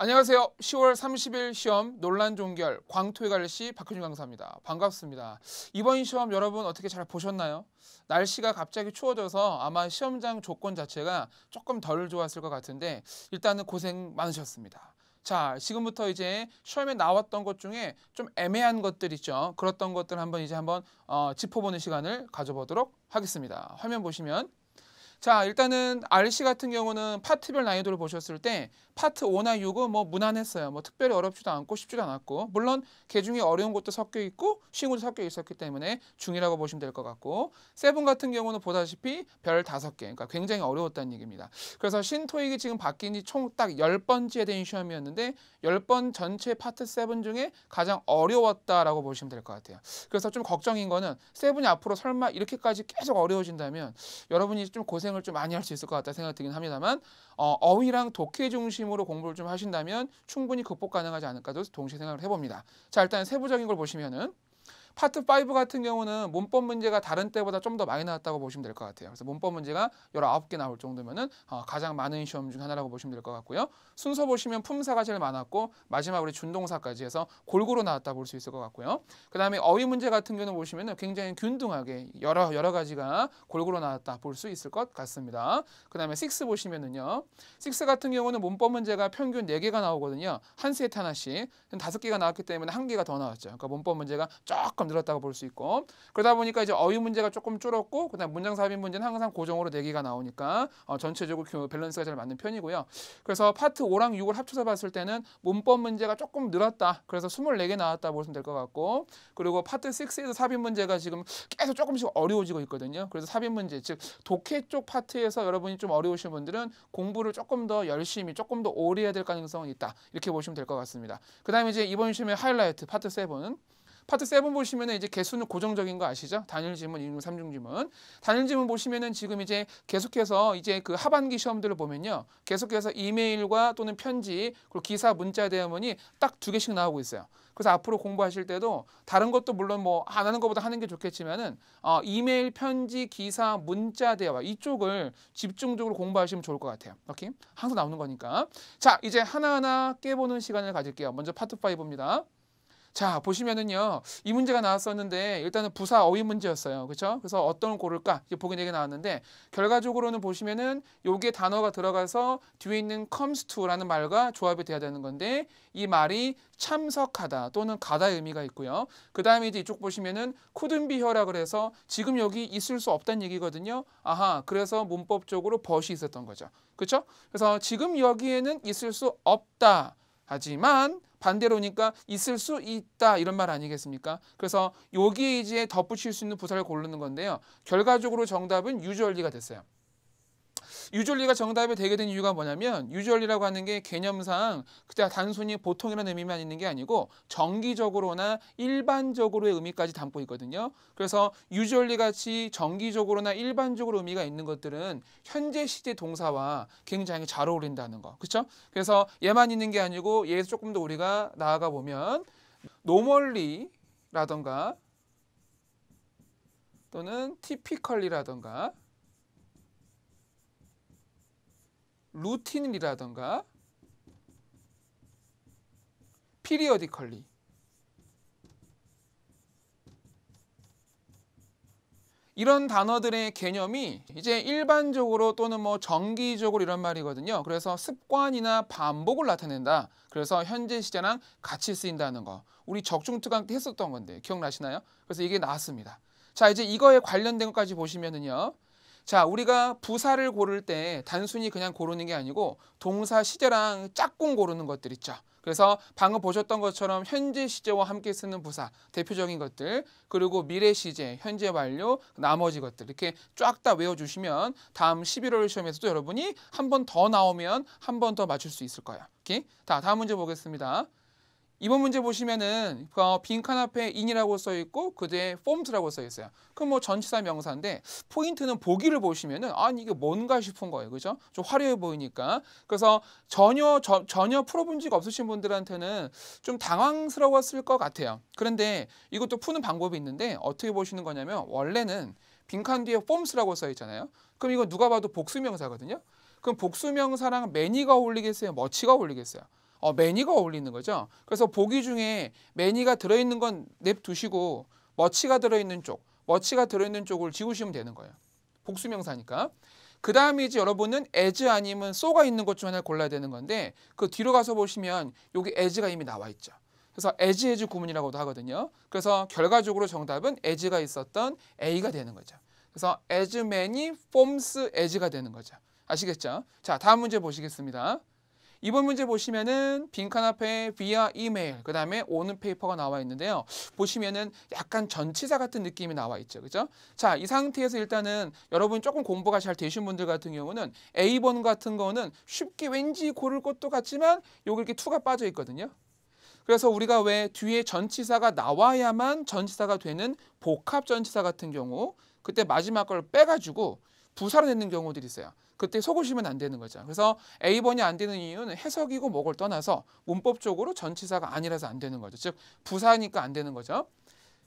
안녕하세요. 10월 30일 시험 논란 종결 광토의갈시 박효준 강사입니다. 반갑습니다. 이번 시험 여러분 어떻게 잘 보셨나요? 날씨가 갑자기 추워져서 아마 시험장 조건 자체가 조금 덜 좋았을 것 같은데 일단은 고생 많으셨습니다. 자, 지금부터 이제 시험에 나왔던 것 중에 좀 애매한 것들 있죠. 그랬던 것들 한번 이제 한번 어, 짚어보는 시간을 가져보도록 하겠습니다. 화면 보시면 자 일단은 RC 같은 경우는 파트별 난이도를 보셨을 때 파트 5나 6은 뭐 무난했어요. 뭐 특별히 어렵지도 않고 쉽지도 않았고 물론 개중에 어려운 것도 섞여 있고 쉬운 것도 섞여 있었기 때문에 중이라고 보시면 될 것 같고 세븐 같은 경우는 보다시피 별 다섯 개 그러니까 굉장히 어려웠다는 얘기입니다. 그래서 신토익이 지금 바뀐 지총 딱 열번째 대인 시험이었는데 열 번 전체 파트 세븐 중에 가장 어려웠다라고 보시면 될 것 같아요. 그래서 좀 걱정인 거는 세븐이 앞으로 설마 이렇게까지 계속 어려워진다면 여러분이 좀 고생 재생을 좀 많이 할 수 있을 것 같다 생각이 드긴 합니다만 어, 어휘랑 독해 중심으로 공부를 좀 하신다면 충분히 극복 가능하지 않을까도 동시에 생각을 해봅니다. 자 일단 세부적인 걸 보시면은 파트 5 같은 경우는 문법 문제가 다른 때보다 좀 더 많이 나왔다고 보시면 될 것 같아요. 그래서 문법 문제가 19개 나올 정도면은 어, 가장 많은 시험 중 하나라고 보시면 될 것 같고요. 순서 보시면 품사가 제일 많았고 마지막 우리 준동사까지 해서 골고루 나왔다 볼 수 있을 것 같고요. 그다음에 어휘 문제 같은 경우는 보시면은 굉장히 균등하게 여러 여러 가지가 골고루 나왔다 볼 수 있을 것 같습니다. 그다음에 6 보시면은요. 6 같은 경우는 문법 문제가 평균 4개가 나오거든요. 한 세트 하나씩. 다섯 개가 나왔기 때문에 한 개가 더 나왔죠. 그러니까 문법 문제가 쫙 조금 늘었다고 볼 수 있고 그러다 보니까 이제 어휘 문제가 조금 줄었고 그다음 문장 삽입 문제는 항상 고정으로 네 개가 나오니까 어, 전체적으로 그 밸런스가 잘 맞는 편이고요. 그래서 파트 5랑 6을 합쳐서 봤을 때는 문법 문제가 조금 늘었다. 그래서 24개 나왔다 보시면 될 것 같고 그리고 파트 6에서 삽입 문제가 지금 계속 조금씩 어려워지고 있거든요. 그래서 삽입 문제 즉 독해 쪽 파트에서 여러분이 좀 어려우신 분들은 공부를 조금 더 열심히 조금 더 오래 해야 될 가능성은 있다. 이렇게 보시면 될 것 같습니다. 그 다음에 이제 이번 시험의 하이라이트 파트 7은 파트 7 보시면은 이제 개수는 고정적인 거 아시죠? 단일 지문, 이중, 3중 지문. 단일 지문 보시면은 지금 이제 계속해서 이제 그 하반기 시험들을 보면요. 계속해서 이메일과 또는 편지, 그리고 기사, 문자 대화문이 딱 두 개씩 나오고 있어요. 그래서 앞으로 공부하실 때도 다른 것도 물론 뭐 안 하는 것보다 하는 게 좋겠지만은 어, 이메일, 편지, 기사, 문자 대화 이쪽을 집중적으로 공부하시면 좋을 것 같아요. 오케이? 항상 나오는 거니까. 자, 이제 하나하나 깨보는 시간을 가질게요. 먼저 파트 5입니다. 자 보시면은요 이 문제가 나왔었는데 일단은 부사 어휘 문제였어요 그렇죠 그래서 어떤 고를까 이제 보게 되게 나왔는데 결과적으로는 보시면은 여기에 단어가 들어가서 뒤에 있는 comes to라는 말과 조합이 돼야 되는 건데 이 말이 참석하다 또는 가다의 의미가 있고요 그 다음에 이제 이쪽 보시면은 couldn't be here라 그래서 지금 여기 있을 수 없다는 얘기거든요 아하 그래서 문법적으로 벗이 있었던 거죠 그렇죠 그래서 지금 여기에는 있을 수 없다 하지만 반대로니까 있을 수 있다 이런 말 아니겠습니까? 그래서 여기에 이제 덧붙일 수 있는 부사를 고르는 건데요. 결과적으로 정답은 유주얼리가 됐어요. 유졸리가 정답이 되게 된 이유가 뭐냐면 유졸리라고 하는 게 개념상 그때 단순히 보통이라는 의미만 있는 게 아니고 정기적으로나 일반적으로의 의미까지 담고 있거든요. 그래서 유졸리 같이 정기적으로나 일반적으로 의미가 있는 것들은 현재 시제 동사와 굉장히 잘 어울린다는 거. 그렇죠? 그래서 얘만 있는 게 아니고 얘에서 조금 더 우리가 나아가 보면 노멀리라던가 또는 티피컬리라던가 루틴이라던가 피리어디컬리 이런 단어들의 개념이 이제 일반적으로 또는 뭐 정기적으로 이런 말이거든요. 그래서 습관이나 반복을 나타낸다. 그래서 현재 시제랑 같이 쓰인다는 거. 우리 적중특강 때 했었던 건데 기억나시나요? 그래서 이게 나왔습니다. 자 이제 이거에 관련된 것까지 보시면은요. 자, 우리가 부사를 고를 때 단순히 그냥 고르는 게 아니고 동사 시제랑 짝꿍 고르는 것들 있죠. 그래서 방금 보셨던 것처럼 현재 시제와 함께 쓰는 부사, 대표적인 것들, 그리고 미래 시제, 현재 완료, 나머지 것들 이렇게 쫙 다 외워주시면 다음 11월 시험에서도 여러분이 한 번 더 나오면 한 번 더 맞출 수 있을 거예요. 오케이? 다 다음 문제 보겠습니다. 이번 문제 보시면은 어, 빈칸 앞에 in이라고 써 있고 그 뒤에 forms라고 써 있어요. 그럼 뭐 전치사 명사인데 포인트는 보기를 보시면은 아니 이게 뭔가 싶은 거예요. 그죠? 좀 화려해 보이니까. 그래서 전혀 저, 전혀 풀어본 적이 없으신 분들한테는 좀 당황스러웠을 것 같아요. 그런데 이것도 푸는 방법이 있는데 어떻게 보시는 거냐면 원래는 빈칸 뒤에 forms라고 써 있잖아요. 그럼 이거 누가 봐도 복수명사거든요. 그럼 복수명사랑 many가 어울리겠어요? m 치가 어울리겠어요? 어, 매니가 어울리는 거죠. 그래서 보기 중에 매니가 들어있는 건 냅두시고 머치가 들어있는 쪽, 머치가 들어있는 쪽을 지우시면 되는 거예요. 복수명사니까. 그 다음에 이제 여러분은 as 아니면 so가 있는 것 중 하나를 골라야 되는 건데 그 뒤로 가서 보시면 여기 as가 이미 나와 있죠. 그래서 as as 구문이라고도 하거든요. 그래서 결과적으로 정답은 as가 있었던 a가 되는 거죠. 그래서 as many forms as가 되는 거죠. 아시겠죠? 자, 다음 문제 보시겠습니다. 이번 문제 보시면은 빈칸 앞에 via email 그다음에 오는 페이퍼가 나와 있는데요. 보시면은 약간 전치사 같은 느낌이 나와 있죠. 그죠? 자, 이 상태에서 일단은 여러분 조금 공부가 잘 되신 분들 같은 경우는 A번 같은 거는 쉽게 왠지 고를 것도 같지만 여기 이렇게 투가 빠져 있거든요. 그래서 우리가 왜 뒤에 전치사가 나와야만 전치사가 되는 복합 전치사 같은 경우 그때 마지막 걸 빼가지고 부사를 내는 경우들이 있어요. 그때 속으시면 안 되는 거죠. 그래서 A번이 안 되는 이유는 해석이고 뭐걸 떠나서 문법적으로 전치사가 아니라서 안 되는 거죠. 즉 부사니까 안 되는 거죠.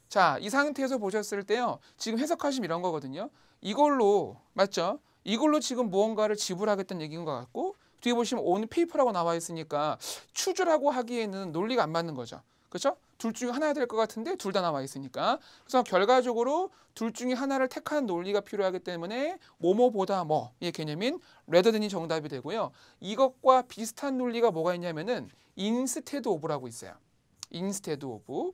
자, 이 상태에서 보셨을 때요. 지금 해석하시면 이런 거거든요. 이걸로 맞죠? 이걸로 지금 무언가를 지불하겠다는 얘기인 것 같고 뒤에 보시면 온 페이퍼라고 나와 있으니까 추주라고 하기에는 논리가 안 맞는 거죠. 그렇죠? 둘 중에 하나야 될것 같은데 둘 다 나와 있으니까 그래서 결과적으로 둘 중에 하나를 택하는 논리가 필요하기 때문에 뭐뭐보다 뭐의 개념인 레더든이 정답이 되고요. 이것과 비슷한 논리가 뭐가 있냐면은 인스테드 오브라고 있어요. 인스테드 오브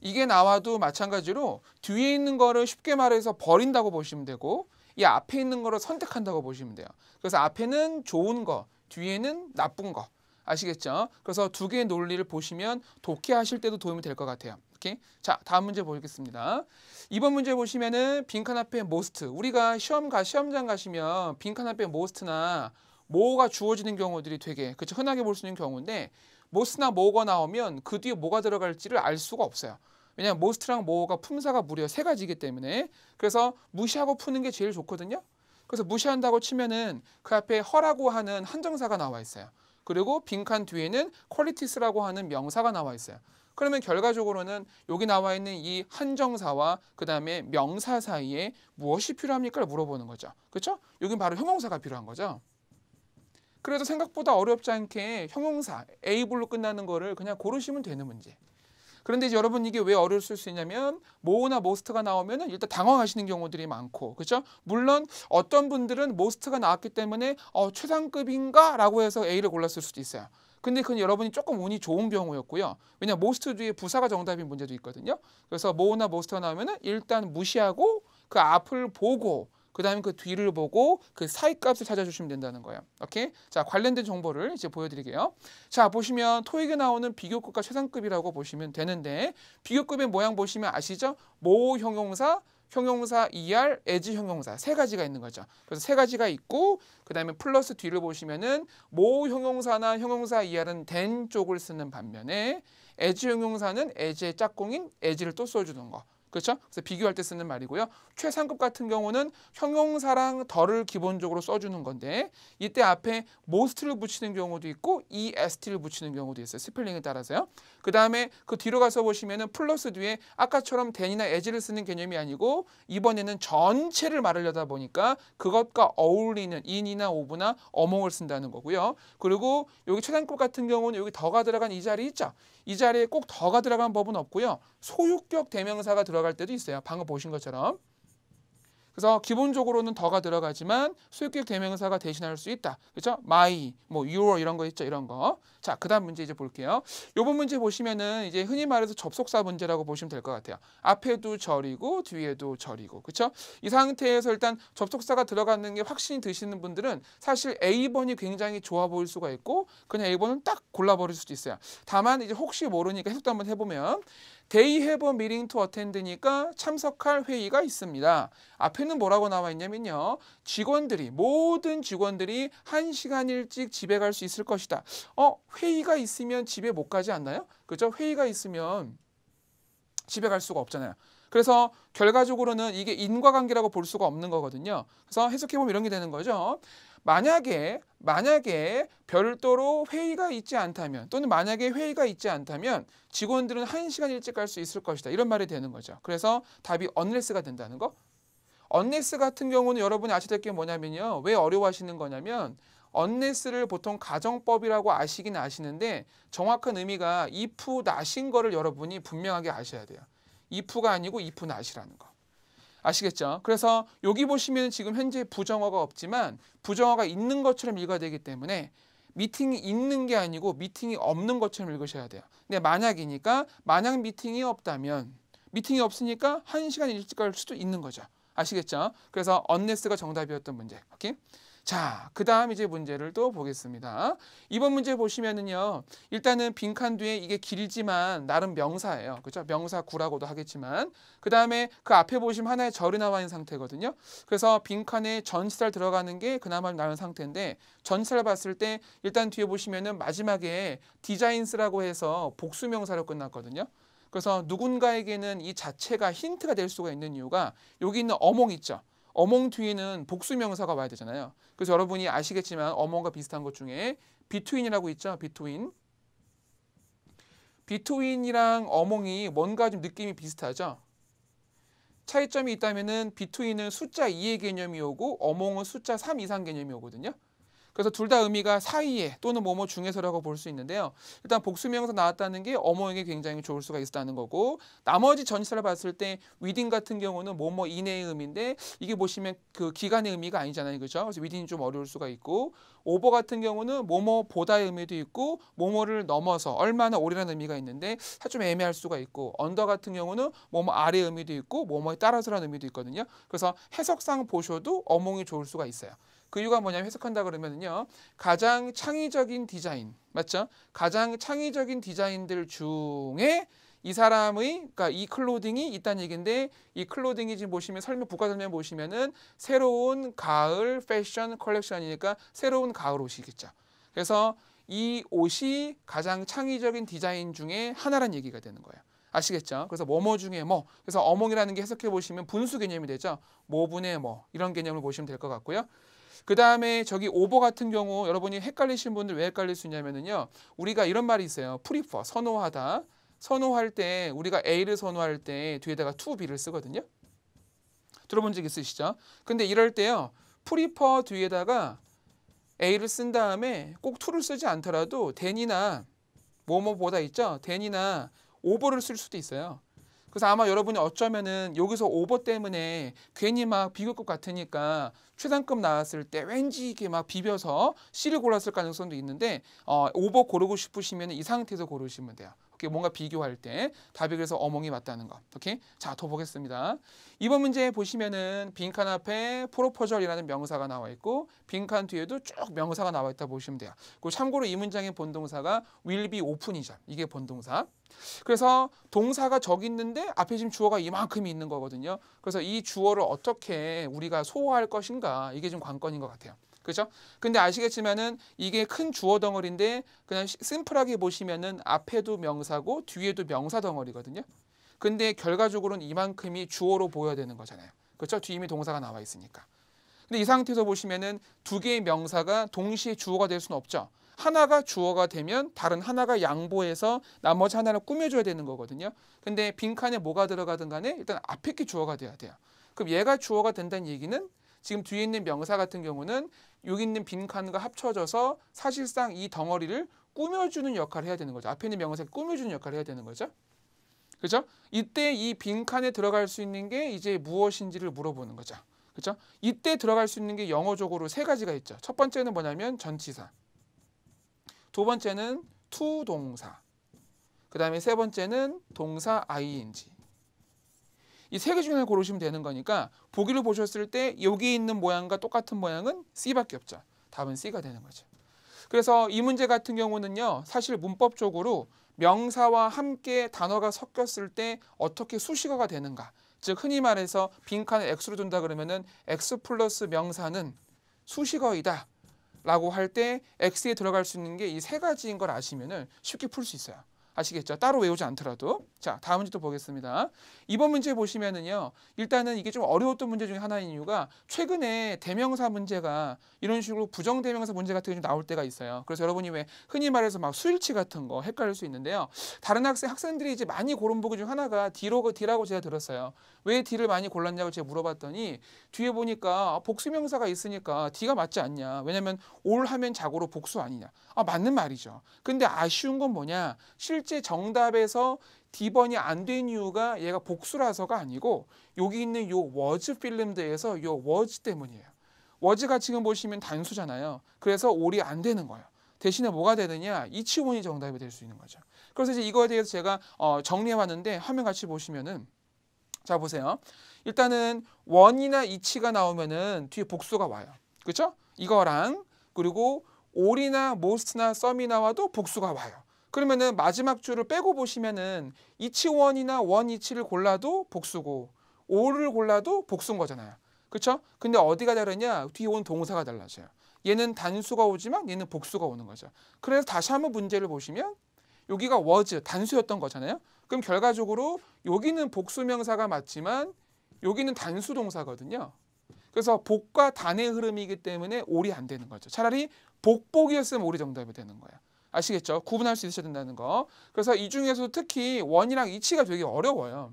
이게 나와도 마찬가지로 뒤에 있는 거를 쉽게 말해서 버린다고 보시면 되고 이 앞에 있는 거를 선택한다고 보시면 돼요. 그래서 앞에는 좋은 거, 뒤에는 나쁜 거 아시겠죠? 그래서 두 개의 논리를 보시면 독해하실 때도 도움이 될 것 같아요. 오케이? 자, 다음 문제 보겠습니다. 이번 문제 보시면은 빈칸 앞에 most. 우리가 시험 가 시험장 가시면 빈칸 앞에 most나 m 가 주어지는 경우들이 되게 그쵸 흔하게 볼 수 있는 경우인데 most나 m 가 나오면 그 뒤에 뭐가 들어갈지를 알 수가 없어요. 왜냐하면 most랑 m 가 품사가 무려 세 가지이기 때문에 그래서 무시하고 푸는 게 제일 좋거든요. 그래서 무시한다고 치면은 그 앞에 허라고 하는 한정사가 나와 있어요. 그리고 빈칸 뒤에는 퀄리티스라고 하는 명사가 나와 있어요. 그러면 결과적으로는 여기 나와 있는 이 한정사와 그 다음에 명사 사이에 무엇이 필요합니까? 를 물어보는 거죠. 그렇죠? 여긴 바로 형용사가 필요한 거죠. 그래도 생각보다 어렵지 않게 형용사, 에이블로 끝나는 거를 그냥 고르시면 되는 문제. 그런데 이제 여러분 이게 왜 어려울 수 있냐면 모우나 모스트가 나오면 일단 당황하시는 경우들이 많고 그렇죠? 물론 어떤 분들은 모스트가 나왔기 때문에 어, 최상급인가라고 해서 A를 골랐을 수도 있어요. 근데 그건 여러분이 조금 운이 좋은 경우였고요. 왜냐 모스트 뒤에 부사가 정답인 문제도 있거든요. 그래서 모우나 모스트가 나오면 일단 무시하고 그 앞을 보고 그다음에 그 뒤를 보고 그 사이 값을 찾아주시면 된다는 거예요. 오케이? 자 관련된 정보를 이제 보여드릴게요. 자 보시면 토익에 나오는 비교급과 최상급이라고 보시면 되는데 비교급의 모양 보시면 아시죠? 모 형용사 형용사 ER, 에지 형용사 세 가지가 있는 거죠. 그래서 세 가지가 있고 그다음에 플러스 뒤를 보시면은 모 형용사나 형용사 ER은 된 쪽을 쓰는 반면에 에지 형용사는 에지의 짝꿍인 에지를 또 써주는 거. 그렇죠? 그래서 비교할 때 쓰는 말이고요. 최상급 같은 경우는 형용사랑 덜을 기본적으로 써주는 건데 이때 앞에 most를 붙이는 경우도 있고 est를 붙이는 경우도 있어요. 스펠링에 따라서요. 그 다음에 그 뒤로 가서 보시면은 플러스 뒤에 아까처럼 then이나 as를 쓰는 개념이 아니고 이번에는 전체를 말하려다 보니까 그것과 어울리는 in이나 ove나 어몽을 쓴다는 거고요. 그리고 여기 최상급 같은 경우는 여기 더가 들어간 이 자리 있죠. 이 자리에 꼭 더가 들어간 법은 없고요. 소유격 대명사가 들어가 들어갈 때도 있어요. 방금 보신 것처럼. 그래서 기본적으로는 더가 들어가지만 수익격 대명사가 대신할 수 있다. 그렇죠? my, 뭐 your 이런 거 있죠. 이런 거. 자, 그다음 문제 이제 볼게요. 요번 문제 보시면은 이제 흔히 말해서 접속사 문제라고 보시면 될 것 같아요. 앞에도 절이고 뒤에도 절이고. 그렇죠? 이 상태에서 일단 접속사가 들어가는 게 확신이 드시는 분들은 사실 A번이 굉장히 좋아 보일 수가 있고 그냥 A번은 딱 골라 버릴 수도 있어요. 다만 이제 혹시 모르니까 해석도 한번 해 보면 They 미링 투어텐드니까 참석할 회의가 있습니다. 앞에는 뭐라고 나와 있냐면요. 직원들이 모든 직원들이 한시간 일찍 집에 갈 수 있을 것이다. 어, 회의가 있으면 집에 못 가지 않나요? 그죠? 회의가 있으면 집에 갈 수가 없잖아요. 그래서 결과적으로는 이게 인과관계라고 볼 수가 없는 거거든요. 그래서 해석해보면 이런 게 되는 거죠. 만약에 만약에 별도로 회의가 있지 않다면 또는 만약에 회의가 있지 않다면 직원들은 한시간 일찍 갈 수 있을 것이다. 이런 말이 되는 거죠. 그래서 답이 언레스가 된다는 거. 언레스 같은 경우는 여러분이 아셔야 될게 뭐냐면요. 왜 어려워하시는 거냐면 언레스를 보통 가정법이라고 아시긴 아시는데 정확한 의미가 if 나신 거를 여러분이 분명하게 아셔야 돼요. if가 아니고 if 나시라는 거. 아시겠죠? 그래서 여기 보시면 지금 현재 부정어가 없지만 부정어가 있는 것처럼 읽어야 되기 때문에 미팅이 있는 게 아니고 미팅이 없는 것처럼 읽으셔야 돼요. 근데 만약이니까 만약 미팅이 없다면 미팅이 없으니까 한시간 일찍 갈 수도 있는 거죠. 아시겠죠? 그래서 언네스가 정답이었던 문제. 오케이? 자, 그 다음 이제 문제를 또 보겠습니다. 이번 문제 보시면은요. 일단은 빈칸 뒤에 이게 길지만 나름 명사예요. 그죠 명사 구라고도 하겠지만 그 다음에 그 앞에 보시면 하나의 절이 나와 있는 상태거든요. 그래서 빈칸에 전치살 들어가는 게 그나마 나은 상태인데 전치를 봤을 때 일단 뒤에 보시면은 마지막에 디자인스라고 해서 복수명사로 끝났거든요. 그래서 누군가에게는 이 자체가 힌트가 될 수가 있는 이유가 여기 있는 어몽 있죠. 어몽 뒤에는 복수명사가 와야 되잖아요. 그래서 여러분이 아시겠지만 어몽과 비슷한 것 중에 비트윈이라고 있죠. 비트윈. 비트윈이랑 어몽이 뭔가 좀 느낌이 비슷하죠. 차이점이 있다면은 비트윈은 숫자 2의 개념이 오고 어몽은 숫자 3 이상 개념이 오거든요. 그래서 둘 다 의미가 사이에 또는 뭐뭐 중에서라고 볼 수 있는데요. 일단 복수명에서 나왔다는 게 어머에게 굉장히 좋을 수가 있었다는 거고 나머지 전치사를 봤을 때 위딘 같은 경우는 뭐뭐 이내의 의미인데 이게 보시면 그 기간의 의미가 아니잖아요. 그죠? 그래서 위딘이 좀 어려울 수가 있고 오버 같은 경우는 뭐뭐 보다의 의미도 있고 뭐뭐를 넘어서 얼마나 오래라는 의미가 있는데 좀 애매할 수가 있고 언더 같은 경우는 뭐뭐 아래 의미도 있고 뭐뭐에 따라서라는 의미도 있거든요. 그래서 해석상 보셔도 어몽이 좋을 수가 있어요. 그 이유가 뭐냐면 해석한다 그러면은요. 가장 창의적인 디자인, 맞죠? 가장 창의적인 디자인들 중에 이 사람의 그러니까 이 클로딩이 있다는 얘기인데 이 클로딩이 지금 보시면 설명 부가 설명 보시면은 새로운 가을 패션 컬렉션이니까 새로운 가을 옷이겠죠. 그래서 이 옷이 가장 창의적인 디자인 중에 하나란 얘기가 되는 거예요. 아시겠죠? 그래서 뭐뭐 중에 뭐 그래서 어몽이라는 게 해석해 보시면 분수 개념이 되죠. 모분의 뭐 이런 개념을 보시면 될 것 같고요. 그 다음에 저기 오버 같은 경우 여러분이 헷갈리신 분들 왜 헷갈릴 수 있냐면은요. 우리가 이런 말이 있어요. 프리퍼, 선호하다. 선호할 때 우리가 A를 선호할 때 뒤에다가 to B를 쓰거든요. 들어본 적 있으시죠? 근데 이럴 때요. 프리퍼 뒤에다가 A를 쓴 다음에 꼭 to를 쓰지 않더라도 then이나 뭐뭐보다 있죠? then이나 오버를 쓸 수도 있어요. 그래서 아마 여러분이 어쩌면은 여기서 오버 때문에 괜히 막 비교급 같으니까 최상급 나왔을 때 왠지 이게 막 비벼서 C를 골랐을 가능성도 있는데 어, 오버 고르고 싶으시면 이 상태에서 고르시면 돼요. 오케이? 뭔가 비교할 때 답이 그래서 어멍이 맞다는 거. 오케이? 자, 더 보겠습니다. 이번 문제 보시면은 빈칸 앞에 프로포절이라는 명사가 나와 있고 빈칸 뒤에도 쭉 명사가 나와 있다 보시면 돼요. 그 참고로 이 문장의 본동사가 will be 오픈이죠. 이게 본동사. 그래서 동사가 저기 있는데 앞에 지금 주어가 이만큼 있는 거거든요. 그래서 이 주어를 어떻게 우리가 소화할 것인가 이게 좀 관건인 것 같아요. 그죠? 근데 아시겠지만은 이게 큰 주어 덩어리인데 그냥 심플하게 보시면은 앞에도 명사고 뒤에도 명사 덩어리거든요. 근데 결과적으로는 이만큼이 주어로 보여야 되는 거잖아요. 그렇죠? 뒤에 이미 동사가 나와 있으니까. 근데 이 상태에서 보시면은 두 개의 명사가 동시에 주어가 될 수는 없죠. 하나가 주어가 되면 다른 하나가 양보해서 나머지 하나를 꾸며줘야 되는 거거든요. 근데 빈칸에 뭐가 들어가든 간에 일단 앞에 게 주어가 돼야 돼요. 그럼 얘가 주어가 된다는 얘기는 지금 뒤에 있는 명사 같은 경우는 여기 있는 빈 칸과 합쳐져서 사실상 이 덩어리를 꾸며주는 역할을 해야 되는 거죠. 앞에 있는 명사를 꾸며주는 역할을 해야 되는 거죠. 그죠? 이때 이 빈칸에 들어갈 수 있는 게 이제 무엇인지를 물어보는 거죠. 그죠? 이때 들어갈 수 있는 게 영어적으로 세 가지가 있죠. 첫 번째는 뭐냐면 전치사. 두 번째는 투동사. 그 다음에 세 번째는 동사 ing. 이세개 중에 고르시면 되는 거니까 보기를 보셨을 때 여기 있는 모양과 똑같은 모양은 C밖에 없죠. 답은 C가 되는 거죠. 그래서 이 문제 같은 경우는요. 사실 문법적으로 명사와 함께 단어가 섞였을 때 어떻게 수식어가 되는가. 즉 흔히 말해서 빈칸을 x 를 둔다 그러면은 X 플러스 명사는 수식어이다. 라고 할 때 X에 들어갈 수 있는 게 이 세 가지인 걸 아시면은 쉽게 풀 수 있어요. 아시겠죠? 따로 외우지 않더라도. 자, 다음 문제 또 보겠습니다. 이번 문제 보시면은요. 일단은 이게 좀 어려웠던 문제 중에 하나인 이유가 최근에 대명사 문제가 이런 식으로 부정대명사 문제 같은 게 나올 때가 있어요. 그래서 여러분이 왜 흔히 말해서 막 수일치 같은 거 헷갈릴 수 있는데요. 다른 학생, 학생들이 이제 많이 고른 부분 중 하나가 D로, D라고 제가 들었어요. 왜 D를 많이 골랐냐고 제가 물어봤더니 뒤에 보니까 복수명사가 있으니까 D가 맞지 않냐. 왜냐면 올 하면 자고로 복수 아니냐. 아, 맞는 말이죠. 근데 아쉬운 건 뭐냐. 실 실제 정답에서 D번이 안 된 이유가 얘가 복수라서가 아니고 여기 있는 요 워즈 필름드에서 요 워즈 때문이에요. 워즈가 지금 보시면 단수잖아요. 그래서 올이 안 되는 거예요. 대신에 뭐가 되느냐? 이치원이 정답이 될 수 있는 거죠. 그래서 이제 이거에 대해서 제가 어, 정리해 봤는데 화면 같이 보시면은 자 보세요. 일단은 원이나 이치가 나오면은 뒤에 복수가 와요. 그렇죠? 이거랑 그리고 올이나 모스트나 썸이 나와도 복수가 와요. 그러면은 마지막 줄을 빼고 보시면은 이치원이나 원이치를 골라도 복수고 오를 골라도 복수인 거잖아요. 그렇죠? 근데 어디가 다르냐? 뒤에 온 동사가 달라져요. 얘는 단수가 오지만 얘는 복수가 오는 거죠. 그래서 다시 한번 문제를 보시면 여기가 was 단수였던 거잖아요. 그럼 결과적으로 여기는 복수 명사가 맞지만 여기는 단수 동사거든요. 그래서 복과 단의 흐름이기 때문에 올이 안 되는 거죠. 차라리 복복이었으면 올이 정답이 되는 거예요. 아시겠죠? 구분할 수 있어야 된다는 거. 그래서 이 중에서 특히 원이랑 이치가 되게 어려워요.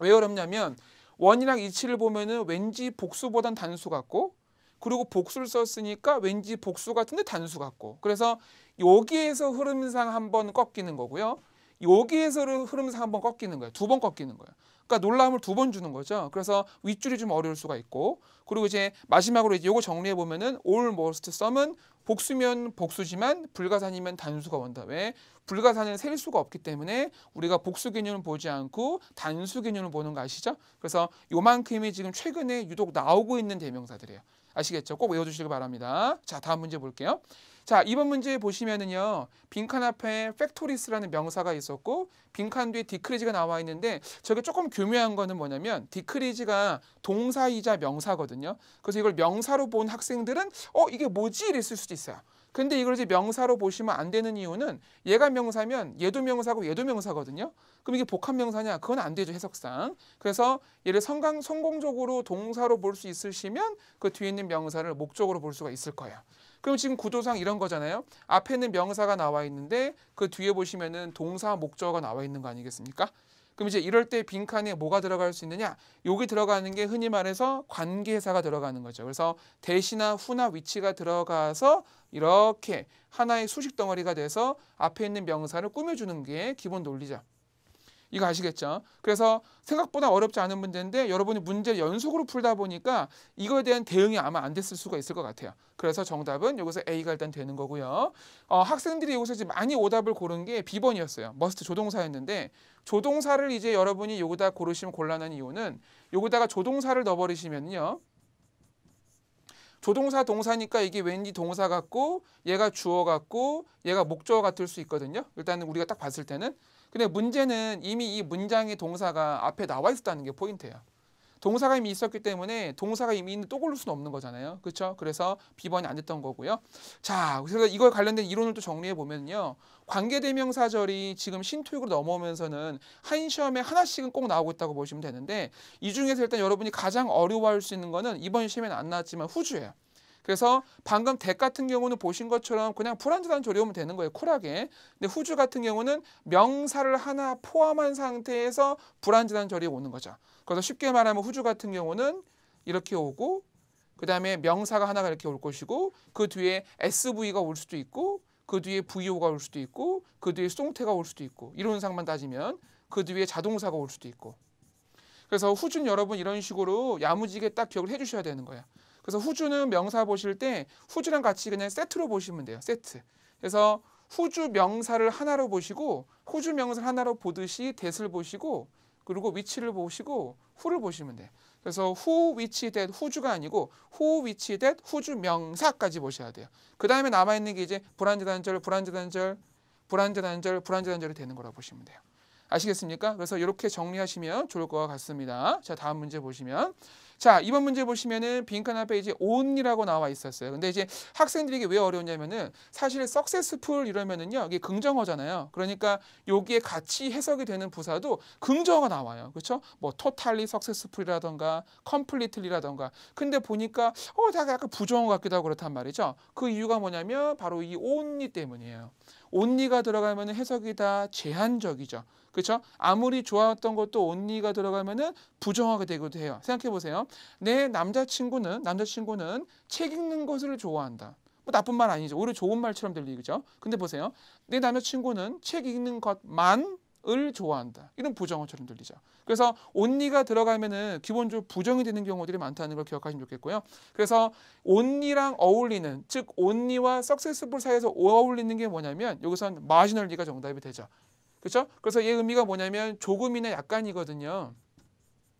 왜 어렵냐면 원이랑 이치를 보면은 왠지 복수보단 단수 같고 그리고 복수를 썼으니까 왠지 복수 같은데 단수 같고 그래서 여기에서 흐름상 한번 꺾이는 거고요. 여기에서 흐름상한번 꺾이는 거예요. 두 번 꺾이는 거예요. 그러니까 놀라움을 두 번 주는 거죠. 그래서 윗줄이 좀 어려울 수가 있고 그리고 이제 마지막으로 이제 요거 정리해 보면은 all most sum은 복수면 복수지만 불가산이면 단수가 온다. 왜? 불가산은 셀 수가 없기 때문에 우리가 복수 개념을 보지 않고 단수 개념을 보는 거 아시죠? 그래서 요만큼이 지금 최근에 유독 나오고 있는 대명사들이에요. 아시겠죠? 꼭 외워주시기 바랍니다. 자, 다음 문제 볼게요. 자, 이번 문제 보시면은요. 빈칸 앞에 팩토리스라는 명사가 있었고 빈칸 뒤에 디크리지가 나와 있는데 저게 조금 교묘한 거는 뭐냐면 디크리지가 동사이자 명사거든요. 그래서 이걸 명사로 본 학생들은 어, 이게 뭐지? 이랬을 수도 있어요. 근데 이걸 이제 명사로 보시면 안 되는 이유는 얘가 명사면 얘도 명사고 얘도 명사거든요. 그럼 이게 복합 명사냐? 그건 안 되죠, 해석상. 그래서 얘를 성강, 성공적으로 동사로 볼 수 있으시면 그 뒤에 있는 명사를 목적으로 볼 수가 있을 거예요. 그럼 지금 구조상 이런 거잖아요. 앞에는 명사가 나와 있는데 그 뒤에 보시면은 동사, 목적어가 나와 있는 거 아니겠습니까? 그럼 이제 이럴 때 빈칸에 뭐가 들어갈 수 있느냐? 여기 들어가는 게 흔히 말해서 관계사가 들어가는 거죠. 그래서 대시나 후나 위치가 들어가서 이렇게 하나의 수식 덩어리가 돼서 앞에 있는 명사를 꾸며주는 게 기본 논리죠. 이거 아시겠죠? 그래서 생각보다 어렵지 않은 문제인데 여러분이 문제 연속으로 풀다 보니까 이거에 대한 대응이 아마 안 됐을 수가 있을 것 같아요. 그래서 정답은 여기서 A가 일단 되는 거고요. 어, 학생들이 여기서 이제 많이 오답을 고른 게 B번이었어요. 머스트 조동사였는데 조동사를 이제 여러분이 여기다 고르시면 곤란한 이유는 여기다가 조동사를 넣어버리시면요. 조동사 동사니까 이게 왠지 동사 같고 얘가 주어 같고 얘가 목적어 같을 수 있거든요. 일단은 우리가 딱 봤을 때는 근데 문제는 이미 이 문장의 동사가 앞에 나와 있었다는 게 포인트예요. 동사가 이미 있었기 때문에 동사가 이미 있는데 또 고를 수는 없는 거잖아요. 그렇죠? 그래서 비번이 안 됐던 거고요. 자, 그래서 이거에 관련된 이론을 또 정리해 보면요. 관계대명사절이 지금 신토익으로 넘어오면서는 한 시험에 하나씩은 꼭 나오고 있다고 보시면 되는데 이 중에서 일단 여러분이 가장 어려워할 수 있는 거는 이번 시험에는 안 나왔지만 후주예요. 그래서 방금 덱 같은 경우는 보신 것처럼 그냥 불안전한 조리오면 되는 거예요. 쿨하게. 근데 후주 같은 경우는 명사를 하나 포함한 상태에서 불안전한 조리 오는 거죠. 그래서 쉽게 말하면 후주 같은 경우는 이렇게 오고 그 다음에 명사가 하나가 이렇게 올 것이고 그 뒤에 SV가 올 수도 있고 그 뒤에 VO가 올 수도 있고 그 뒤에 송태가 올 수도 있고 이런상만 따지면 그 뒤에 자동사가 올 수도 있고 그래서 후준 여러분 이런 식으로 야무지게 딱 기억을 해주셔야 되는 거예요 그래서 후주는 명사 보실 때 후주랑 같이 그냥 세트로 보시면 돼요. 세트. 그래서 후주 명사를 하나로 보시고 후주 명사를 하나로 보듯이 대을 보시고 그리고 위치를 보시고 후를 보시면 돼. 요 그래서 후 위치 댓 후주가 아니고 후 위치 댓 후주 명사까지 보셔야 돼요. 그 다음에 남아 있는 게 이제 불안제 단절, 불안제 단절, 불안제 단절, 불안제 단절이 되는 거라고 보시면 돼요. 아시겠습니까? 그래서 이렇게 정리하시면 좋을 것 같습니다. 자, 다음 문제 보시면 자, 이번 문제 보시면은 빈칸 앞에 이제 on이라고 나와 있었어요. 근데 이제 학생들에게 왜 어려웠냐면은 사실 successful 이러면은요. 이게 긍정어잖아요. 그러니까 여기에 같이 해석이 되는 부사도 긍정어가 나와요. 그렇죠? 뭐 totally successful이라던가 completely라던가. 근데 보니까 어, 약간 부정어 같기도 하고 그렇단 말이죠. 그 이유가 뭐냐면 바로 이 on이 때문이에요. 온리가 들어가면 해석이 다 제한적이죠. 그렇죠? 아무리 좋았던 것도 온리가 들어가면 부정하게 되기도 해요. 생각해 보세요. 내 남자친구는 남자친구는 책 읽는 것을 좋아한다. 뭐 나쁜 말 아니죠. 오히려 좋은 말처럼 들리죠. 근데 보세요. 내 남자친구는 책 읽는 것만 을 좋아한다. 이런 부정어처럼 들리죠. 그래서 온니가 들어가면은 기본적으로 부정이 되는 경우들이 많다는 걸 기억하시면 좋겠고요. 그래서 온니랑 어울리는 즉온니와석 u 스 c e 사이에서 어울리는 게 뭐냐면 여기서 m a r g i 가 정답이 되죠. 그렇죠? 그래서 얘 의미가 뭐냐면 조금이나 약간이거든요.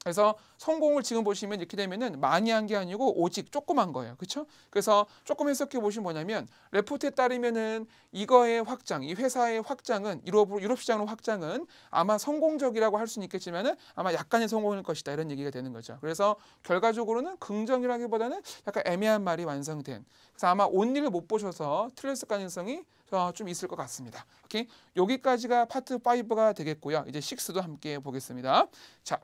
그래서 성공을 지금 보시면 이렇게 되면은 많이 한 게 아니고 오직 조그만 거예요. 그렇죠? 그래서 조금 해석해 보시면 뭐냐면 레포트에 따르면은 이거의 확장, 이 회사의 확장은 유럽 유럽 시장으로 확장은 아마 성공적이라고 할 수는 있겠지만은 아마 약간의 성공일 것이다 이런 얘기가 되는 거죠. 그래서 결과적으로는 긍정이라기보다는 약간 애매한 말이 완성된. 그래서 아마 온리를 못 보셔서 틀렸을 가능성이 어, 좀 있을 것 같습니다. 오케이 여기까지가 파트 5가 되겠고요. 이제 6도 함께 보겠습니다. 자.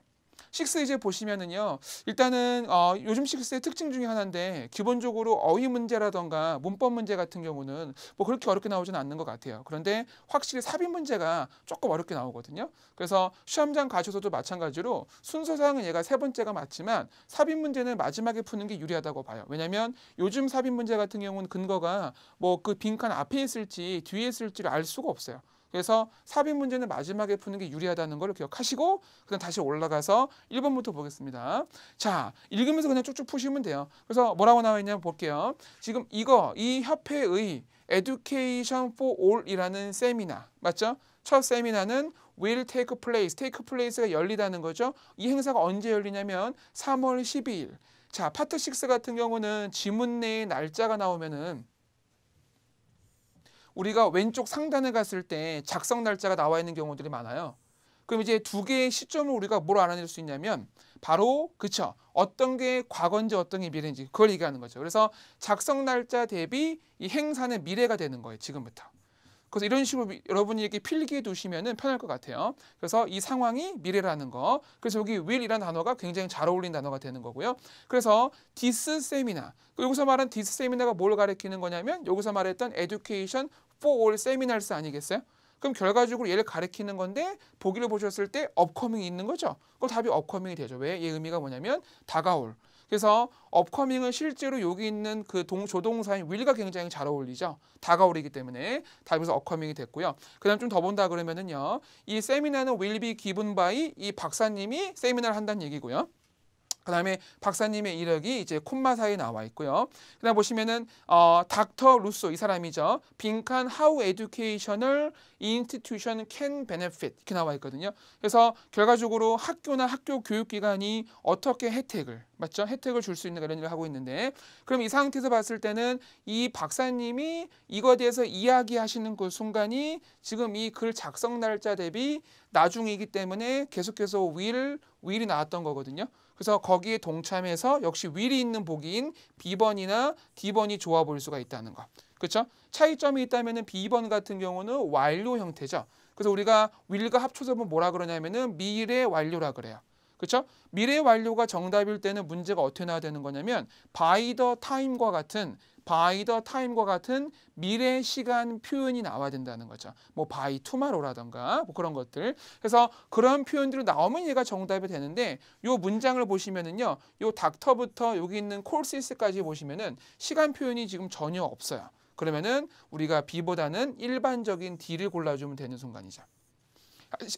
식스 이제 보시면은요. 일단은 어, 요즘 식스의 특징 중에 하나인데 기본적으로 어휘 문제라던가 문법 문제 같은 경우는 뭐 그렇게 어렵게 나오지는 않는 것 같아요. 그런데 확실히 삽입 문제가 조금 어렵게 나오거든요. 그래서 시험장 가셔서도 마찬가지로 순서상은 얘가 세 번째가 맞지만 삽입 문제는 마지막에 푸는 게 유리하다고 봐요. 왜냐하면 요즘 삽입 문제 같은 경우는 근거가 뭐 그 빈칸 앞에 있을지 뒤에 있을지를 알 수가 없어요. 그래서 삽입 문제는 마지막에 푸는 게 유리하다는 걸 기억하시고 그다음 다시 올라가서 1번부터 보겠습니다. 자, 읽으면서 그냥 쭉쭉 푸시면 돼요. 그래서 뭐라고 나와 있냐면 볼게요. 지금 이거 이 협회의 Education for All이라는 세미나 맞죠? 첫 세미나는 will take place, take place가 열리다는 거죠. 이 행사가 언제 열리냐면 3월 12일. 자, 파트 6 같은 경우는 지문 내에 날짜가 나오면은 우리가 왼쪽 상단에 갔을 때 작성 날짜가 나와 있는 경우들이 많아요. 그럼 이제 두 개의 시점을 우리가 뭘 알아낼 수 있냐면 바로 그쵸 어떤 게 과거인지 어떤 게 미래인지 그걸 얘기하는 거죠. 그래서 작성 날짜 대비 이 행사는 미래가 되는 거예요. 지금부터. 그래서 이런 식으로 여러분이 이렇게 필기해 두시면 편할 것 같아요. 그래서 이 상황이 미래라는 거. 그래서 여기 will이라는 단어가 굉장히 잘어울린 단어가 되는 거고요. 그래서 this seminar. 여기서 말한 this seminar가 뭘 가리키는 거냐면 여기서 말했던 education for all seminars 아니겠어요? 그럼 결과적으로 얘를 가리키는 건데 보기를 보셨을 때 업커밍이 있는 거죠. 그럼 답이 업커밍이 되죠. 왜? 얘 의미가 뭐냐면 다가올. 그래서 업커밍은 실제로 여기 있는 그 동, 조동사인 윌과 굉장히 잘 어울리죠. 다가오리기 때문에 다 답에서 업커밍이 됐고요. 그 다음 좀 더 본다 그러면은요. 이 세미나는 will be given by 이 박사님이 세미나를 한다는 얘기고요. 그다음에 박사님의 이력이 이제 콤마사에 나와 있고요. 그다음 보시면은 어 닥터 루소 이 사람이죠. 빈칸 How Educational Institution Can Benefit 이렇게 나와 있거든요. 그래서 결과적으로 학교나 학교 교육기관이 어떻게 혜택을 맞죠? 혜택을 줄 수 있는 이런 일을 하고 있는데 그럼 이 상태에서 봤을 때는 이 박사님이 이거에 대해서 이야기하시는 그 순간이 지금 이 글 작성 날짜 대비 나중이기 때문에 계속해서 will, will이 나왔던 거거든요. 그래서 거기에 동참해서 역시 위리 있는 보기인 B번이나 D번이 좋아 보일 수가 있다는 거. 그렇죠? 차이점이 있다면 은 B번 같은 경우는 완료 형태죠. 그래서 우리가 윌과 합쳐서 보면 뭐 뭐라 그러냐면은 미래 완료라 그래요. 그렇죠? 미래 완료가 정답일 때는 문제가 어떻게 나야 와 되는 거냐면 by the time과 같은 by the time과 같은 미래 시간 표현이 나와야 된다는 거죠. 뭐 by tomorrow라던가 뭐 그런 것들. 그래서 그런 표현들이 나오면 얘가 정답이 되는데 요 문장을 보시면은요. 요 닥터부터 여기 있는 콜시스까지 보시면은 시간 표현이 지금 전혀 없어요. 그러면은 우리가 B보다는 일반적인 D를 골라주면 되는 순간이죠.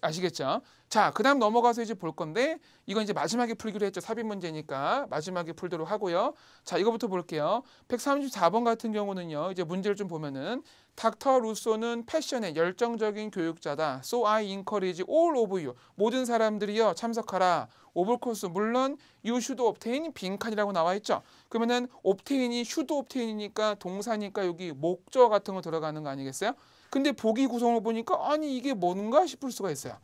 아시겠죠? 자, 그다음 넘어가서 이제 볼 건데 이건 이제 마지막에 풀기로 했죠. 삽입 문제니까 마지막에 풀도록 하고요. 자, 이거부터 볼게요. 134번 같은 경우는요. 이제 문제를 좀 보면은 닥터 루소는 패션의 열정적인 교육자다. So I encourage all of you. 모든 사람들이요. 참석하라. 오브 코스 물론 you should obtain 빈칸이라고 나와 있죠. 그러면은 obtain이 should obtain이니까 동사니까 여기 목적 같은 거 들어가는 거 아니겠어요? 근데 보기 구성을 보니까 아니 이게 뭔가 싶을 수가 있어요.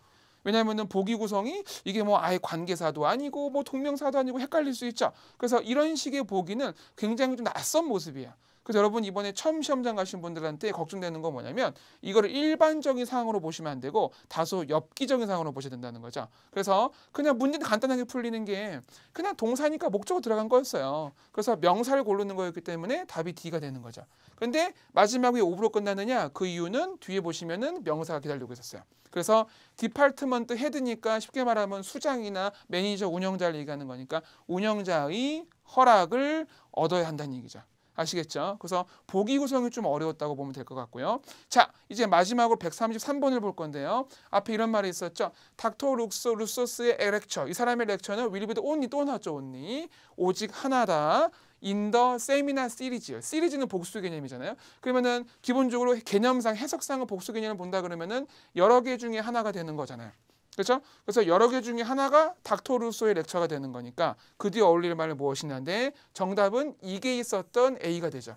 왜냐하면 보기 구성이 이게 뭐 아예 관계사도 아니고 뭐 동명사도 아니고 헷갈릴 수 있죠. 그래서 이런 식의 보기는 굉장히 좀 낯선 모습이에요. 그래서 여러분 이번에 처음 시험장 가신 분들한테 걱정되는 건 뭐냐면 이거를 일반적인 상황으로 보시면 안 되고 다소 엽기적인 상황으로 보셔야 된다는 거죠. 그래서 그냥 문제는 간단하게 풀리는 게 그냥 동사니까 목적어 들어간 거였어요. 그래서 명사를 고르는 거였기 때문에 답이 D가 되는 거죠. 근데 마지막에 5부로 끝나느냐 그 이유는 뒤에 보시면은 명사가 기다리고 있었어요. 그래서 디파트먼트 헤드니까 쉽게 말하면 수장이나 매니저 운영자를 얘기하는 거니까 운영자의 허락을 얻어야 한다는 얘기죠. 아시겠죠? 그래서 보기 구성이 좀 어려웠다고 보면 될 것 같고요. 자, 이제 마지막으로 133번을 볼 건데요. 앞에 이런 말이 있었죠. 닥터 룩소, 루소스의 렉처. 이 사람의 렉처는 w 리비 l 온니 또 나왔죠, 온니. 오직 하나다. 인더 세미나 시리즈 시리즈는 복수 개념이잖아요. 그러면은 기본적으로 개념상 해석상을 복수 개념을 본다 그러면은 여러 개 중에 하나가 되는 거잖아요. 그렇죠? 그래서 여러 개 중에 하나가 닥터 루소의 렉처가 되는 거니까 그 뒤에 어울릴 말은 무엇이냐인데 정답은 이게 있었던 A가 되죠.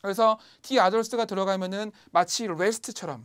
그래서 D 아덜스가 들어가면은 마치 레스트처럼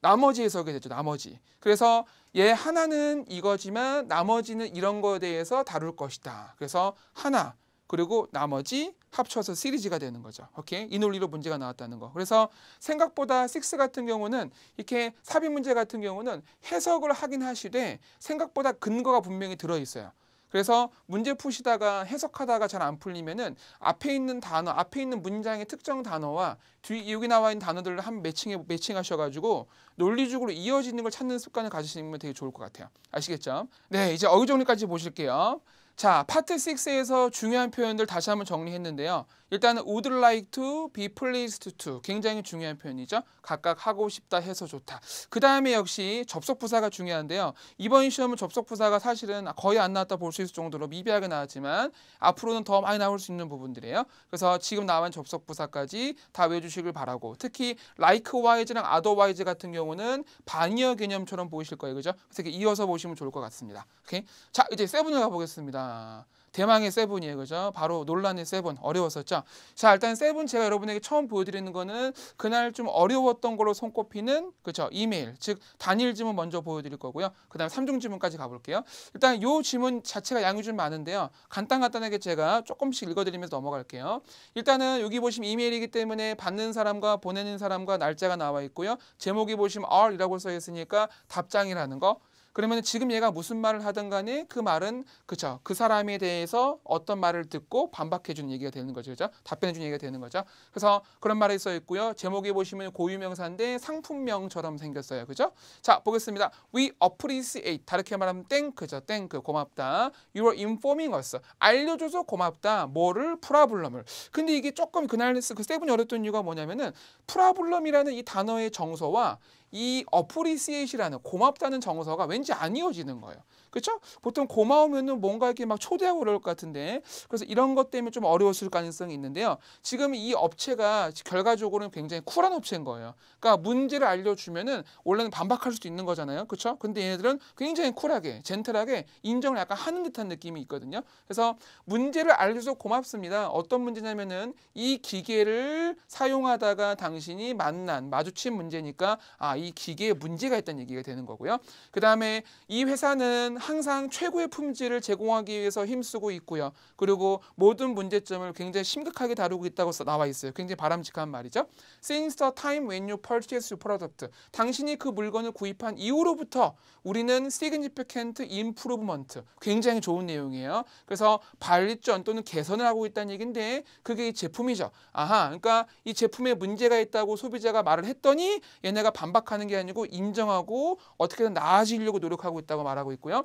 나머지 해석이 되죠. 나머지. 그래서 얘 하나는 이거지만 나머지는 이런 거에 대해서 다룰 것이다. 그래서 하나 그리고 나머지 합쳐서 시리즈가 되는 거죠. 오케이? 이 논리로 문제가 나왔다는 거. 그래서 생각보다 6 같은 경우는 이렇게 삽입 문제 같은 경우는 해석을 하긴 하시되 생각보다 근거가 분명히 들어 있어요. 그래서 문제 푸시다가 해석하다가 잘 안 풀리면은 앞에 있는 단어, 앞에 있는 문장의 특정 단어와 뒤 여기 나와 있는 단어들을 한 매칭해 매칭하셔가지고 논리적으로 이어지는 걸 찾는 습관을 가지시면 되게 좋을 것 같아요. 아시겠죠? 네, 이제 어휘 정리까지 보실게요. 자, 파트 6에서 중요한 표현들 다시 한번 정리했는데요. 일단은 would like to, be pleased to 굉장히 중요한 표현이죠. 각각 하고 싶다 해서 좋다. 그 다음에 역시 접속부사가 중요한데요. 이번 시험은 접속부사가 사실은 거의 안 나왔다 볼 수 있을 정도로 미비하게 나왔지만 앞으로는 더 많이 나올 수 있는 부분들이에요. 그래서 지금 나온 접속부사까지 다 외워주시길 바라고 특히 likewise랑 otherwise 같은 경우는 반여 개념처럼 보이실 거예요. 그죠? 그래서 이어서 보시면 좋을 것 같습니다. 오케이? 자, 이제 세븐을 가보겠습니다. 대망의 세븐이에요. 그죠? 바로 논란의 세븐. 어려웠었죠? 자, 일단 세븐 제가 여러분에게 처음 보여드리는 거는 그날 좀 어려웠던 걸로 손꼽히는 그죠? 이메일, 즉 단일 지문 먼저 보여드릴 거고요. 그 다음 에 삼중 지문까지 가볼게요. 일단 요 지문 자체가 양이 좀 많은데요. 간단간단하게 제가 조금씩 읽어드리면서 넘어갈게요. 일단은 여기 보시면 이메일이기 때문에 받는 사람과 보내는 사람과 날짜가 나와 있고요. 제목이 보시면 R이라고 써 있으니까 답장이라는 거. 그러면 지금 얘가 무슨 말을 하든 간에 그 말은 그죠. 그 사람에 대해서 어떤 말을 듣고 반박해 준 얘기가 되는 거죠. 그죠? 답변해 준 얘기가 되는 거죠. 그래서 그런 말이 써 있고요. 제목에 보시면 고유명사인데 상품명처럼 생겼어요. 그죠? 자, 보겠습니다. We appreciate. 다르게 말하면 땡크죠. 땡크. 고맙다. You are informing us. 알려줘서 고맙다. 뭐를? 프라블럼을. 근데 이게 조금 그날 그 세븐이 어렸던 이유가 뭐냐면은 프라블럼이라는 이 단어의 정서와 이 어프리시에이시라는 고맙다는 정서가 왠지 안 이어지는 거예요. 그렇죠? 보통 고마우면은 뭔가 이렇게 막 초대하고 그럴 것 같은데 그래서 이런 것 때문에 좀 어려웠을 가능성이 있는데요. 지금 이 업체가 결과적으로는 굉장히 쿨한 업체인 거예요. 그러니까 문제를 알려주면은 원래는 반박할 수도 있는 거잖아요. 그렇죠? 근데 얘네들은 굉장히 쿨하게 젠틀하게 인정을 약간 하는 듯한 느낌이 있거든요. 그래서 문제를 알려줘서 고맙습니다. 어떤 문제냐면은 이 기계를 사용하다가 당신이 만난 마주친 문제니까 아 이 기계에 문제가 있다는 얘기가 되는 거고요. 그 다음에 이 회사는 항상 최고의 품질을 제공하기 위해서 힘쓰고 있고요. 그리고 모든 문제점을 굉장히 심각하게 다루고 있다고 나와 있어요. 굉장히 바람직한 말이죠. Since the time when you purchase your product, 당신이 그 물건을 구입한 이후로부터 우리는 significant improvement, 굉장히 좋은 내용이에요. 그래서 발전 또는 개선을 하고 있다는 얘기인데 그게 제품이죠. 아하, 그러니까 이 제품에 문제가 있다고 소비자가 말을 했더니 얘네가 반박하는 게 아니고 인정하고 어떻게든 나아지려고 노력하고 있다고 말하고 있고요.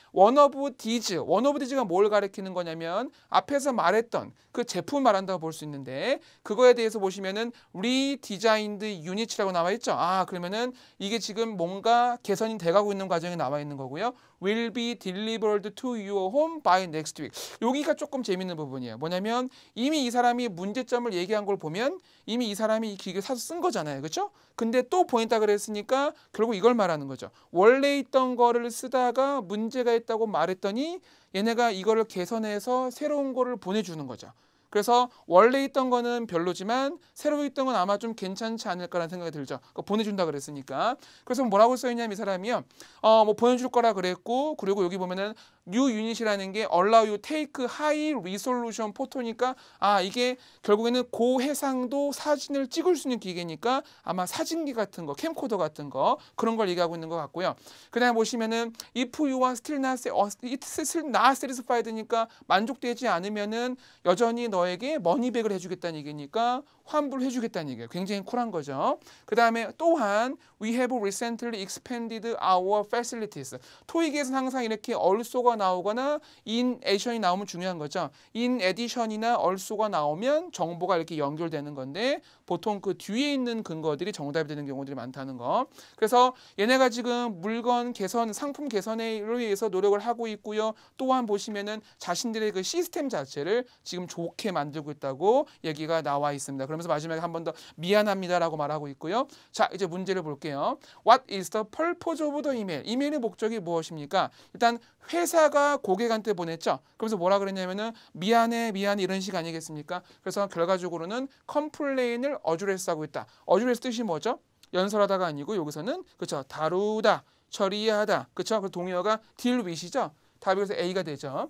원 오브 디즈, 원 오브 디즈가 뭘 가리키는 거냐면 앞에서 말했던 그 제품 말한다고 볼 수 있는데 그거에 대해서 보시면은 리디자인드 유닛이라고 나와 있죠. 아, 그러면은 이게 지금 뭔가 개선이 돼 가고 있는 과정에 나와 있는 거고요. will be delivered to your home by next week. 여기가 조금 재밌는 부분이에요. 뭐냐면 이미 이 사람이 문제점을 얘기한 걸 보면 이미 이 사람이 이 기계 사서 쓴 거잖아요. 그렇죠? 근데 또 보인다 그랬으니까 결국 이걸 말하는 거죠. 원래 있던 거를 쓰다가 문제가 실했다고 말했더니 얘네가 이거를 개선해서 새로운 거를 보내주는 거죠. 그래서 원래 있던 거는 별로지만 새로 있던 건 아마 좀 괜찮지 않을까라는 생각이 들죠. 그러니까 보내준다 그랬으니까. 그래서 뭐라고 써있냐면 이 사람이요. 어, 뭐 보내줄 거라 그랬고 그리고 여기 보면은 뉴유닛이라는게 allow you take high resolution p h 니까아 이게 결국에는 고해상도 사진을 찍을 수 있는 기계니까 아마 사진기 같은 거, 캠코더 같은 거 그런 걸 얘기하고 있는 것 같고요. 그다음에 보시면은 if you are still not, 어, still not satisfied니까 만족되지 않으면은 여전히 너에게 머니백을 해주겠다는 얘기니까 환불해 주겠다는 얘기예요. 굉장히 쿨한 거죠. 그다음에 또한 we have recently expanded our facilities. 토익에서는 항상 이렇게 얼소가 나오거나 in addition이 나오면 중요한 거죠. in addition이나 얼소가 나오면 정보가 이렇게 연결되는 건데 보통 그 뒤에 있는 근거들이 정답이 되는 경우들이 많다는 거. 그래서 얘네가 지금 물건 개선, 상품 개선에 의해서 노력을 하고 있고요. 또한 보시면은 자신들의 그 시스템 자체를 지금 좋게 만들고 있다고 얘기가 나와 있습니다. 그러면 그러면서 마지막에 한 번 더 미안합니다라고 말하고 있고요. 자, 이제 문제를 볼게요. What is the purpose of the email? 이메일의 목적이 무엇입니까? 일단 회사가 고객한테 보냈죠. 그러면서 뭐라 그랬냐면은 미안해, 미안해 이런 식 아니겠습니까? 그래서 결과적으로는 컴플레인을 어드레스하고 있다. 어드레스 뜻이 뭐죠? 연설하다가 아니고 여기서는 그렇죠. 다루다, 처리하다. 그렇죠? 그 동의어가 딜 i 시죠 답이 그래서 A가 되죠.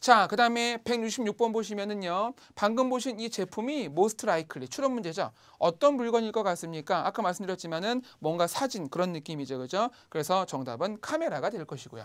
자, 그 다음에 166번 보시면은요. 방금 보신 이 제품이 most likely, 출연 문제죠. 어떤 물건일 것 같습니까? 아까 말씀드렸지만은 뭔가 사진 그런 느낌이죠. 그죠? 그래서 정답은 카메라가 될 것이고요.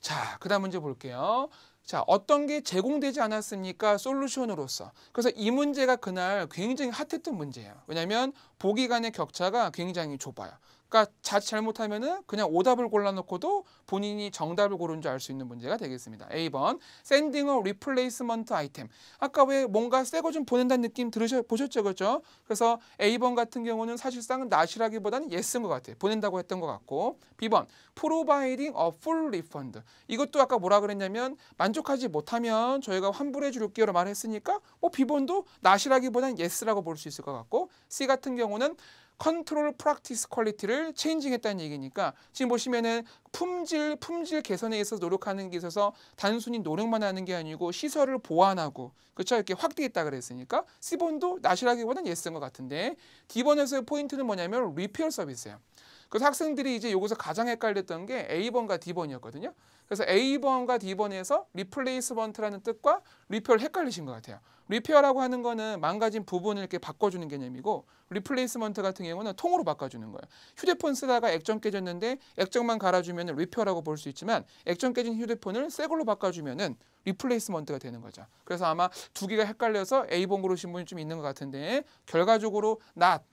자, 그 다음 문제 볼게요. 자, 어떤 게 제공되지 않았습니까? 솔루션으로서. 그래서 이 문제가 그날 굉장히 핫했던 문제예요. 왜냐면 보기간의 격차가 굉장히 좁아요. 그러니까 자칫 잘못하면은 그냥 오답을 골라놓고도 본인이 정답을 고른 줄 알 수 있는 문제가 되겠습니다. A번 샌딩 어 리플레이스먼트 아이템 아까 왜 뭔가 새거 좀 보낸다는 느낌 들으셔 보셨죠 그렇죠? 그래서 A번 같은 경우는 사실상 낫이라기보다는 예스인 것 같아요. 보낸다고 했던 것 같고 B번 프로바이 i 어 i 리펀드 이것도 아까 뭐라 그랬냐면 만족하지 못하면 저희가 환불해 줄게요 말했으니까 뭐 B번도 낫이라기보다는 예스라고 볼 수 있을 것 같고 C 같은 경우는 컨트롤 프락티스 퀄리티를 체인징했다는 얘기니까 지금 보시면은 품질 품질 개선에 있어서 노력하는 게 있어서 단순히 노력만 하는 게 아니고 시설을 보완하고 그렇죠 이렇게 확대했다 그랬으니까 시본도 나시라기보다는 예스인 것 같은데 기본에서의 포인트는 뭐냐면 리페어 서비스예요. 그래서 학생들이 이제 여기서 가장 헷갈렸던 게 A번과 D번이었거든요. 그래서 A번과 D번에서 리플레이스먼트라는 뜻과 리페어를 헷갈리신 것 같아요. 리페어라고 하는 거는 망가진 부분을 이렇게 바꿔주는 개념이고 리플레이스먼트 같은 경우는 통으로 바꿔주는 거예요. 휴대폰 쓰다가 액정 깨졌는데 액정만 갈아주면 리페어라고 볼 수 있지만 액정 깨진 휴대폰을 새 걸로 바꿔주면 리플레이스먼트가 되는 거죠. 그래서 아마 두 개가 헷갈려서 A번 고르신 분이 좀 있는 것 같은데 결과적으로 낫,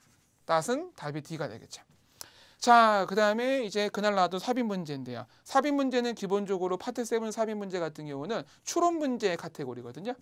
낫은 답이 D가 되겠죠. 자, 그 다음에 이제 그날 나왔던 삽입 문제인데요. 삽입 문제는 기본적으로 파트 7 삽입 문제 같은 경우는 추론 문제 카테고리거든요.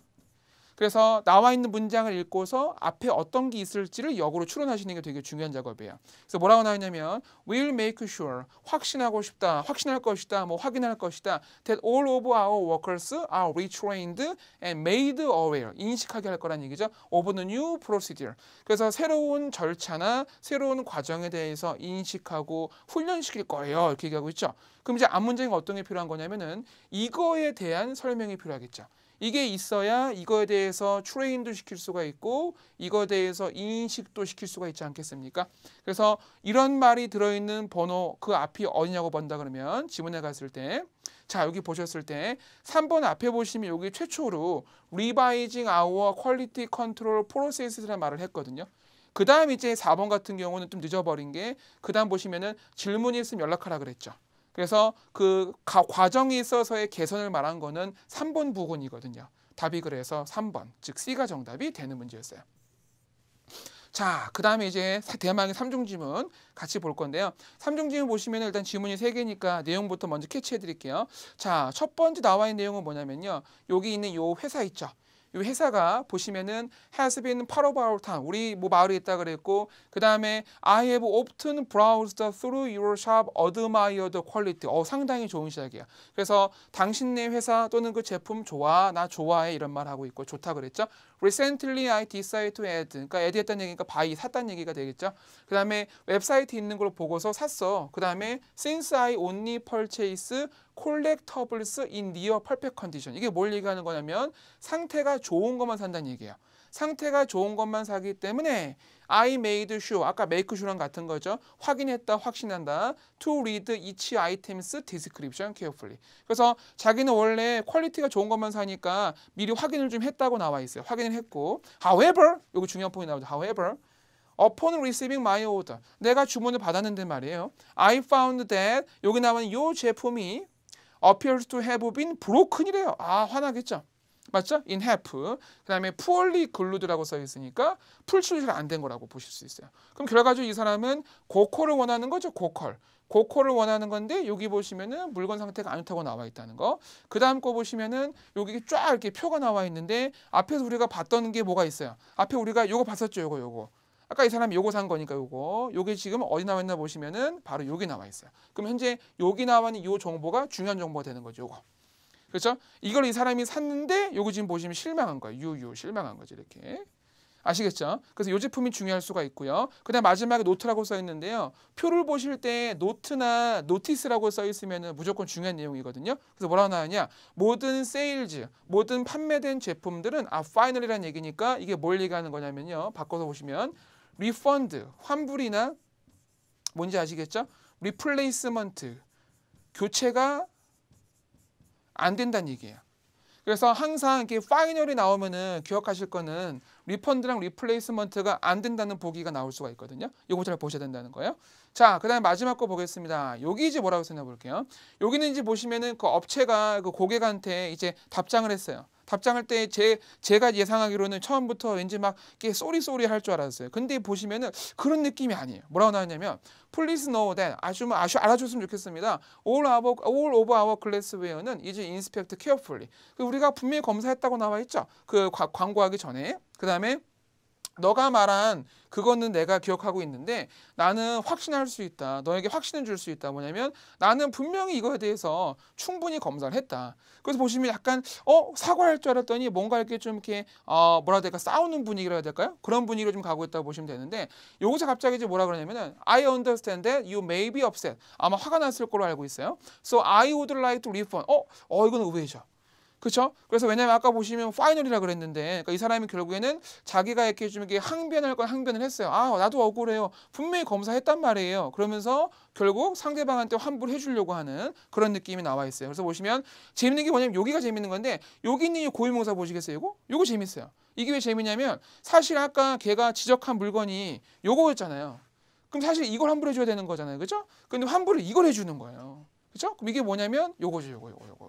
그래서 나와 있는 문장을 읽고서 앞에 어떤 게 있을지를 역으로 추론하시는 게 되게 중요한 작업이에요. 그래서 뭐라고 나오냐면 will make sure 확신하고 싶다, 확신할 것이다, 뭐 확인할 것이다 that all of our workers are retrained and made aware 인식하게 할 거란 얘기죠. of the new procedure 그래서 새로운 절차나 새로운 과정에 대해서 인식하고 훈련시킬 거예요. 이렇게 얘기하고 있죠. 그럼 이제 앞 문장이 어떤 게 필요한 거냐면은 이거에 대한 설명이 필요하겠죠. 이게 있어야 이거에 대해서 트레인도 시킬 수가 있고 이거에 대해서 인식도 시킬 수가 있지 않겠습니까? 그래서 이런 말이 들어있는 번호 그 앞이 어디냐고 본다 그러면 지문에 갔을 때 자, 여기 보셨을 때 3번 앞에 보시면 여기 최초로 리바이징 아워 퀄리티 컨트롤 프로세스라는 말을 했거든요. 그 다음 이제 4번 같은 경우는 좀 늦어버린 게 그 다음 보시면은 질문이 있으면 연락하라 그랬죠. 그래서 그 과정에 있어서의 개선을 말한 거는 3번 부분이거든요. 답이 그래서 3번, 즉 C가 정답이 되는 문제였어요. 자, 그 다음에 이제 대망의 3중 지문 같이 볼 건데요. 3중 지문 보시면 일단 지문이 3개니까 내용부터 먼저 캐치해 드릴게요. 자, 첫 번째 나와 있는 내용은 뭐냐면요. 여기 있는 요 회사 있죠. 이 회사가 보시면은 has been part of our town. 우리 뭐 마을에 있다 그랬고 그다음에 I have often browsed through your shop admired quality. 어 상당히 좋은 시작이야. 그래서 당신네 회사 또는 그 제품 좋아. 나 좋아해 이런 말 하고 있고 좋다 그랬죠. Recently I decided to add. 그러니까 add 했다는 얘기니까 buy 샀다는 얘기가 되겠죠. 그다음에 웹사이트 있는 걸 보고서 샀어. 그다음에 since I only purchase 콜렉터블스 인 니어 퍼펙 컨디션. 이게 뭘 얘기하는 거냐면 상태가 좋은 것만 산다는 얘기예요. 상태가 좋은 것만 사기 때문에 I made sure, 아까 make sure랑 같은 거죠. 확인했다, 확신한다. To read each item's description carefully. 그래서 자기는 원래 퀄리티가 좋은 것만 사니까 미리 확인을 좀 했다고 나와 있어요. 확인을 했고 however, 여기 중요한 포인트 나오죠. however, upon receiving my order, 내가 주문을 받았는데 말이에요. I found that 여기 나오는 이 제품이 appears to have been broken이래요. 아 화나겠죠. 맞죠? in half. 그 다음에 poorly glued라고 써 있으니까 풀칠이가 안된 거라고 보실 수 있어요. 그럼 결과적으로 이 사람은 고퀄을 원하는 거죠. 고퀄. 고퀄을 원하는 건데 여기 보시면은 물건 상태가 안 좋다고 나와 있다는 거. 그 다음 거 보시면은 여기 쫙 이렇게 표가 나와 있는데 앞에서 우리가 봤던 게 뭐가 있어요. 앞에 우리가 이거 봤었죠. 요거 요거. 아까 이 사람이 요거 산 거니까 요거. 요게 지금 어디 나와 있나 보시면은 바로 여기 나와 있어요. 그럼 현재 여기 나와 있는 요 정보가 중요한 정보가 되는 거죠. 요거. 그렇죠? 이걸 이 사람이 샀는데 요거 지금 보시면 실망한 거예요. 유유 실망한 거죠 이렇게. 아시겠죠? 그래서 요 제품이 중요할 수가 있고요. 그다음 마지막에 노트라고 써 있는데요. 표를 보실 때 노트나 노티스라고 써 있으면 무조건 중요한 내용이거든요. 그래서 뭐라고 나왔냐? 모든 세일즈, 모든 판매된 제품들은 아 파이널이라는 얘기니까 이게 뭘 얘기하는 거냐면요. 바꿔서 보시면 리펀드, 환불이나 뭔지 아시겠죠? 리플레이스먼트, 교체가 안 된다는 얘기예요. 그래서 항상 이게 파이널이 나오면은 기억하실 거는 리펀드랑 리플레이스먼트가 안 된다는 보기가 나올 수가 있거든요. 요거 잘 보셔야 된다는 거예요. 자, 그다음에 마지막 거 보겠습니다. 여기 이제 뭐라고 생각해 볼게요. 여기는 이제 보시면은 그 업체가 그 고객한테 이제 답장을 했어요. 답장할 때 제, 제가 예상하기로는 처음부터 왠지 막 이렇게 쏘리쏘리 할 줄 알았어요. 근데 보시면은 그런 느낌이 아니에요. 뭐라고 나왔냐면 Please know that 아주 뭐 아주 알아줬으면 좋겠습니다. All, our, all of our class w a r 는 이제 inspect carefully. 그 우리가 분명히 검사했다고 나와 있죠. 그 광고하기 전에. 그 다음에 너가 말한 그거는 내가 기억하고 있는데 나는 확신할 수 있다. 너에게 확신을 줄 수 있다. 뭐냐면 나는 분명히 이거에 대해서 충분히 검사를 했다. 그래서 보시면 약간 어 사과할 줄 알았더니 뭔가 이렇게 좀 이렇게 어 뭐라 해야 될까 싸우는 분위기라 해야 될까요? 그런 분위기로 좀 가고 있다고 보시면 되는데 여기서 갑자기 이제 뭐라 그러냐면은 I understand that you may be upset. 아마 화가 났을 걸로 알고 있어요. So I would like to refund. 어, 어 이건 의외죠. 그렇죠? 그래서 왜냐면 아까 보시면 파이널이라 그랬는데 그러니까 이 사람이 결국에는 자기가 이렇게 좀 이게 항변할 건 항변을 했어요. 아 나도 억울해요. 분명히 검사했단 말이에요. 그러면서 결국 상대방한테 환불해 주려고 하는 그런 느낌이 나와 있어요. 그래서 보시면 재밌는 게 뭐냐면 여기가 재밌는 건데 여기 있는 이 고유명사 보시겠어요? 이거? 이거 재밌어요. 이게 왜 재밌냐면 사실 아까 걔가 지적한 물건이 요거였잖아요. 그럼 사실 이걸 환불해 줘야 되는 거잖아요. 그죠? 렇 근데 환불을 이걸 해 주는 거예요. 그죠? 렇 그럼 이게 뭐냐면 요거죠, 요거, 요거, 요거.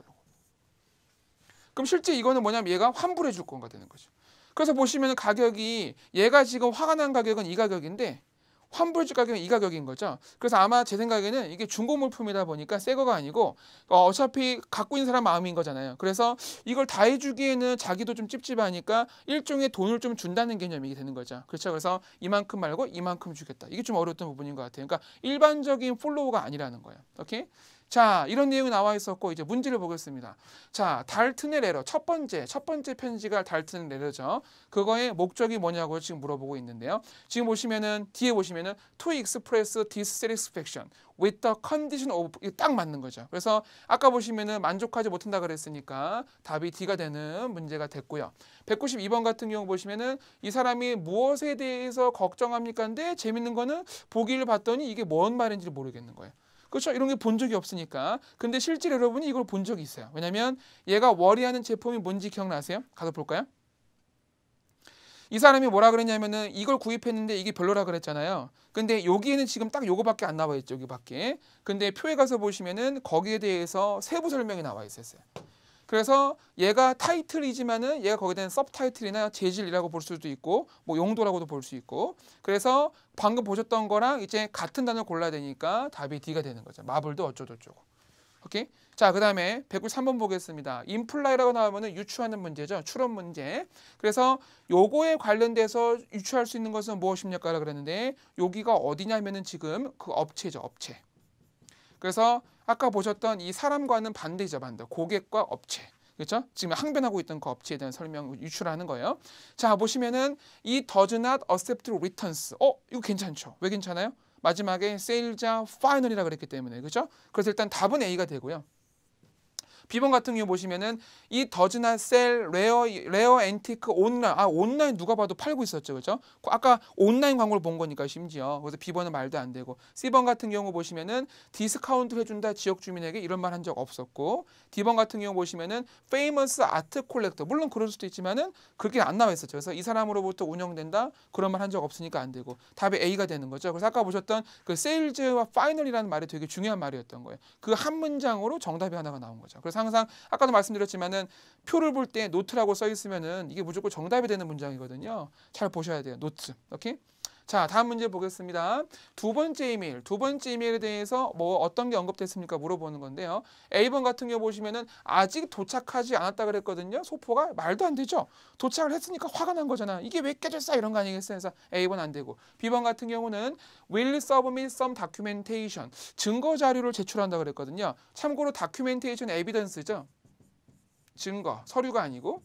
그럼 실제 이거는 뭐냐면 얘가 환불해 줄 건가 되는 거죠. 그래서 보시면 가격이 얘가 지금 화가 난 가격은 이 가격인데 환불지 가격은 이 가격인 거죠. 그래서 아마 제 생각에는 이게 중고 물품이다 보니까 새 거가 아니고 어, 어차피 갖고 있는 사람 마음인 거잖아요. 그래서 이걸 다 해주기에는 자기도 좀 찝찝하니까 일종의 돈을 좀 준다는 개념이 되는 거죠. 그렇죠. 그래서 이만큼 말고 이만큼 주겠다. 이게 좀 어려웠던 부분인 것 같아요. 그러니까 일반적인 플로우가 아니라는 거예요. 오케이? 자, 이런 내용이 나와 있었고 이제 문제를 보겠습니다. 자, 달튼의 레러 첫 번째 첫 번째 편지가 달튼 레러죠. 그거의 목적이 뭐냐고 지금 물어보고 있는데요. 지금 보시면은 뒤에 보시면은 to express dissatisfaction with the condition of 딱 맞는 거죠. 그래서 아까 보시면은 만족하지 못한다 그랬으니까 답이 D가 되는 문제가 됐고요. 192번 같은 경우 보시면은 이 사람이 무엇에 대해서 걱정합니까인데 재밌는 거는 보기를 봤더니 이게 뭔 말인지 를 모르겠는 거예요. 그렇죠? 이런 게 본 적이 없으니까. 근데 실제로 여러분이 이걸 본 적이 있어요. 왜냐면 얘가 워리하는 제품이 뭔지 기억나세요? 가서 볼까요? 이 사람이 뭐라 그랬냐면은 이걸 구입했는데 이게 별로라 그랬잖아요. 근데 여기에는 지금 딱 요거밖에 안 나와 있죠. 여기밖에. 근데 표에 가서 보시면은 거기에 대해서 세부 설명이 나와 있었어요. 그래서 얘가 타이틀이지만은 얘가 거기에 대한 서브타이틀이나 재질이라고 볼 수도 있고 뭐 용도라고도 볼 수 있고 그래서 방금 보셨던 거랑 이제 같은 단어 골라야 되니까 답이 D가 되는 거죠. 마블도 어쩌고저쩌고. 오케이? 자, 그 다음에 193번 보겠습니다. 인플라이라고 나오면 유추하는 문제죠. 추론 문제. 그래서 요거에 관련돼서 유추할 수 있는 것은 무엇입니까? 라고 그랬는데 여기가 어디냐면은 지금 그 업체죠. 업체. 그래서 아까 보셨던 이 사람과는 반대죠, 반대. 고객과 업체. 그렇죠? 지금 항변하고 있던 그 업체에 대한 설명을 유출하는 거예요. 자, 보시면은 이 does not accept returns. 어, 이거 괜찮죠? 왜 괜찮아요? 마지막에 세일자 파이널이라 그랬기 때문에. 그렇죠? 그래서 일단 답은 A가 되고요. 비번 같은 경우 보시면은 이 더즈나 셀, 레어, 레어 앤티크, 온라인. 아, 온라인 누가 봐도 팔고 있었죠. 그죠? 아까 온라인 광고를 본 거니까 심지어. 그래서 B번은 말도 안 되고. C번 같은 경우 보시면은 디스카운트 해준다 지역 주민에게 이런 말 한 적 없었고. D번 같은 경우 보시면은 페이머스 아트 콜렉터. 물론 그럴 수도 있지만은 그게안 나와 있었죠. 그래서 이 사람으로부터 운영된다. 그런 말 한 적 없으니까 안 되고. 답이 A가 되는 거죠. 그래서 아까 보셨던 그 세일즈와 파이널이라는 말이 되게 중요한 말이었던 거예요. 그 한 문장으로 정답이 하나가 나온 거죠. 그래서 항상 아까도 말씀드렸지만은 표를 볼 때 노트라고 써 있으면은 이게 무조건 정답이 되는 문장이거든요. 잘 보셔야 돼요. 노트. 오케이? 자, 다음 문제 보겠습니다. 두 번째 이메일, 두 번째 이메일에 대해서 뭐 어떤 게 언급됐습니까? 물어보는 건데요. A번 같은 경우 보시면은 아직 도착하지 않았다 그랬거든요. 소포가 말도 안 되죠. 도착을 했으니까 화가 난 거잖아. 이게 왜 깨졌어? 이런 거 아니겠어요? 그래서 A번 안 되고. B번 같은 경우는 will submit some documentation. 증거 자료를 제출한다 그랬거든요. 참고로 documentation evidence죠. 증거, 서류가 아니고.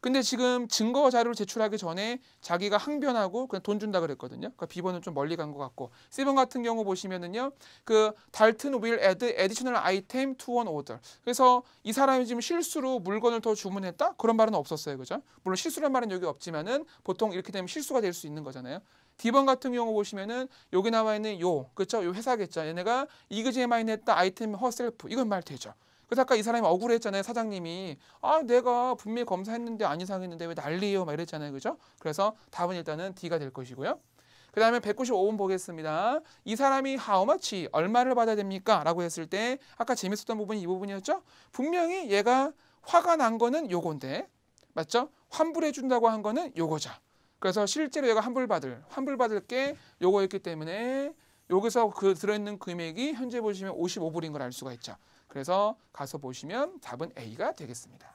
근데 지금 증거 자료를 제출하기 전에 자기가 항변하고 그냥 돈 준다 그랬거든요. 그러니까 비번은좀 멀리 간 것 같고 세 번 같은 경우 보시면은요. 그 달튼 will add additional item to an order. 그래서 이 사람이 지금 실수로 물건을 더 주문했다? 그런 말은 없었어요. 그죠? 물론 실수란 말은 여기 없지만은 보통 이렇게 되면 실수가 될 수 있는 거잖아요. D번 같은 경우 보시면은 여기 나와 있는 요, 그렇죠? 요 회사겠죠. 얘네가 이그제마인 했다 아이템 허셀프. 이건 말 되죠. 그래서 아까 이 사람이 억울했잖아요. 사장님이 아 내가 분명히 검사했는데 안 이상했는데 왜 난리예요? 막 이랬잖아요. 그죠? 그래서 답은 일단은 D가 될 것이고요. 그 다음에 195번 보겠습니다. 이 사람이 how much, 얼마를 받아야 됩니까? 라고 했을 때 아까 재밌었던 부분이 이 부분이었죠? 분명히 얘가 화가 난 거는 요건데 맞죠? 환불해 준다고 한 거는 요거죠. 그래서 실제로 얘가 환불받을, 환불받을 게 요거였기 때문에 여기서 그 들어있는 금액이 현재 보시면 55불인 걸 알 수가 있죠. 그래서 가서 보시면 답은 A가 되겠습니다.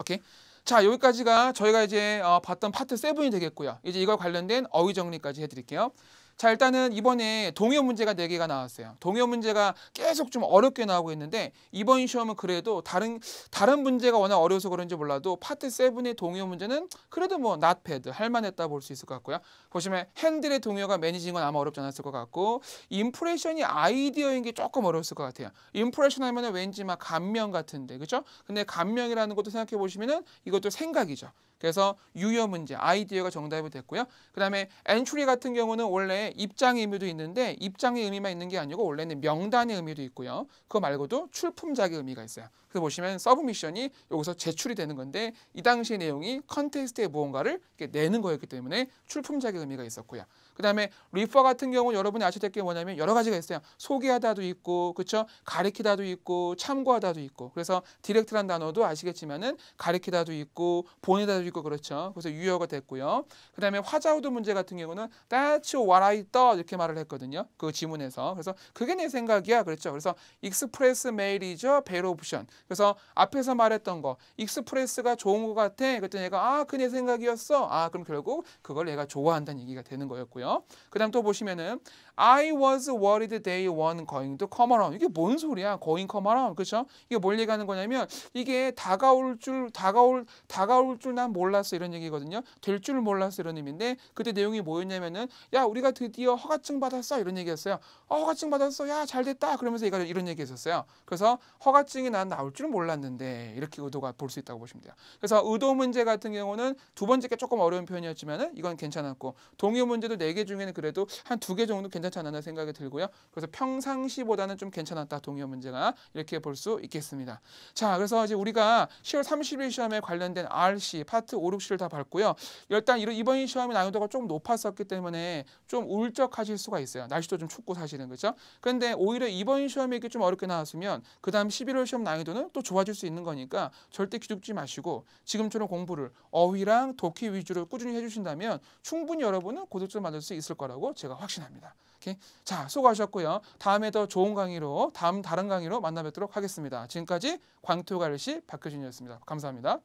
오케이. 자 여기까지가 저희가 이제 어, 봤던 파트 7이 되겠고요. 이제 이거 관련된 어휘 정리까지 해드릴게요. 자 일단은 이번에 동요 문제가 4개가 나왔어요. 동요 문제가 계속 좀 어렵게 나오고 있는데 이번 시험은 그래도 다른 다른 문제가 워낙 어려워서 그런지 몰라도 파트 7의 동요 문제는 그래도 뭐 n 패드 할만했다 볼 수 있을 것 같고요. 보시면 핸들의 동요가 매니징은 아마 어렵지 않았을 것 같고 인프레션이 아이디어인 게 조금 어려웠을 것 같아요. 인프레션 하면 은 왠지 막 감명 같은데 그죠? 근데 감명이라는 것도 생각해 보시면은 이것도 생각이죠. 그래서 유효 문제, 아이디어가 정답이 됐고요. 그 다음에 엔트리 같은 경우는 원래 입장의 의미도 있는데 입장의 의미만 있는 게 아니고 원래는 명단의 의미도 있고요. 그거 말고도 출품작의 의미가 있어요. 그래서 보시면 서브미션이 여기서 제출이 되는 건데 이 당시의 내용이 컨테스트에 무언가를 이렇게 내는 거였기 때문에 출품작의 의미가 있었고요. 그다음에 리퍼 같은 경우는 여러분이 아셔야 될게 뭐냐면 여러 가지가 있어요. 소개하다도 있고 그렇죠? 가리키다도 있고 참고하다도 있고. 그래서 디렉트란 단어도 아시겠지만은 가리키다도 있고 보내다도 있고 그렇죠. 그래서 유효가 됐고요. 그다음에 화자우도 문제 같은 경우는 that's what I thought 이렇게 말을 했거든요. 그 지문에서. 그래서 그게 내 생각이야. 그렇죠 그래서 익스프레스 메일이죠. 베로 옵션. 그래서 앞에서 말했던 거 익스프레스가 좋은 것 같아. 그랬더니 얘가 아, 그 내 생각이었어. 아, 그럼 결국 그걸 얘가 좋아한다는 얘기가 되는 거였고요. 있고요. 그 다음 또 보시면은 I was worried day one going to come around. 이게 뭔 소리야? going come around. 그렇죠? 이게 뭘 얘기하는 거냐면 이게 다가올 줄 다가올 다가올 줄 난 몰랐어 이런 얘기거든요. 될 줄 몰랐어 이런 의미인데 그때 내용이 뭐였냐면은 야 우리가 드디어 허가증 받았어 이런 얘기였어요. 어, 허가증 받았어. 야잘 됐다. 그러면서 얘가 이런 얘기했었어요. 그래서 허가증이 난 나올 줄 몰랐는데 이렇게 의도가 볼 수 있다고 보시면 돼요. 그래서 의도 문제 같은 경우는 두 번째 게 조금 어려운 표현이었지만은 이건 괜찮았고 동요 문제도 네 네개 중에는 그래도 한 두 개 정도 괜찮지 않나 생각이 들고요. 그래서 평상시보다는 좀 괜찮았다. 동의어 문제가 이렇게 볼 수 있겠습니다. 자, 그래서 이제 우리가 10월 30일 시험에 관련된 RC 파트 5, 6시를 다 봤고요. 일단 이번 시험의 난이도가 좀 높았었기 때문에 좀 울적하실 수가 있어요. 날씨도 좀 춥고 사실은 그렇죠. 근데 오히려 이번 시험이 이렇게 좀 어렵게 나왔으면 그다음 11월 시험 난이도는 또 좋아질 수 있는 거니까 절대 기죽지 마시고 지금처럼 공부를 어휘랑 독해 위주로 꾸준히 해주신다면 충분히 여러분은 고득점 받을 수 있을 거라고 제가 확신합니다. 오케이? 자, 수고하셨고요. 다음에 더 좋은 강의로 다음 다른 강의로 만나 뵙도록 하겠습니다. 지금까지 광토갈시 가 박효진이었습니다. 감사합니다.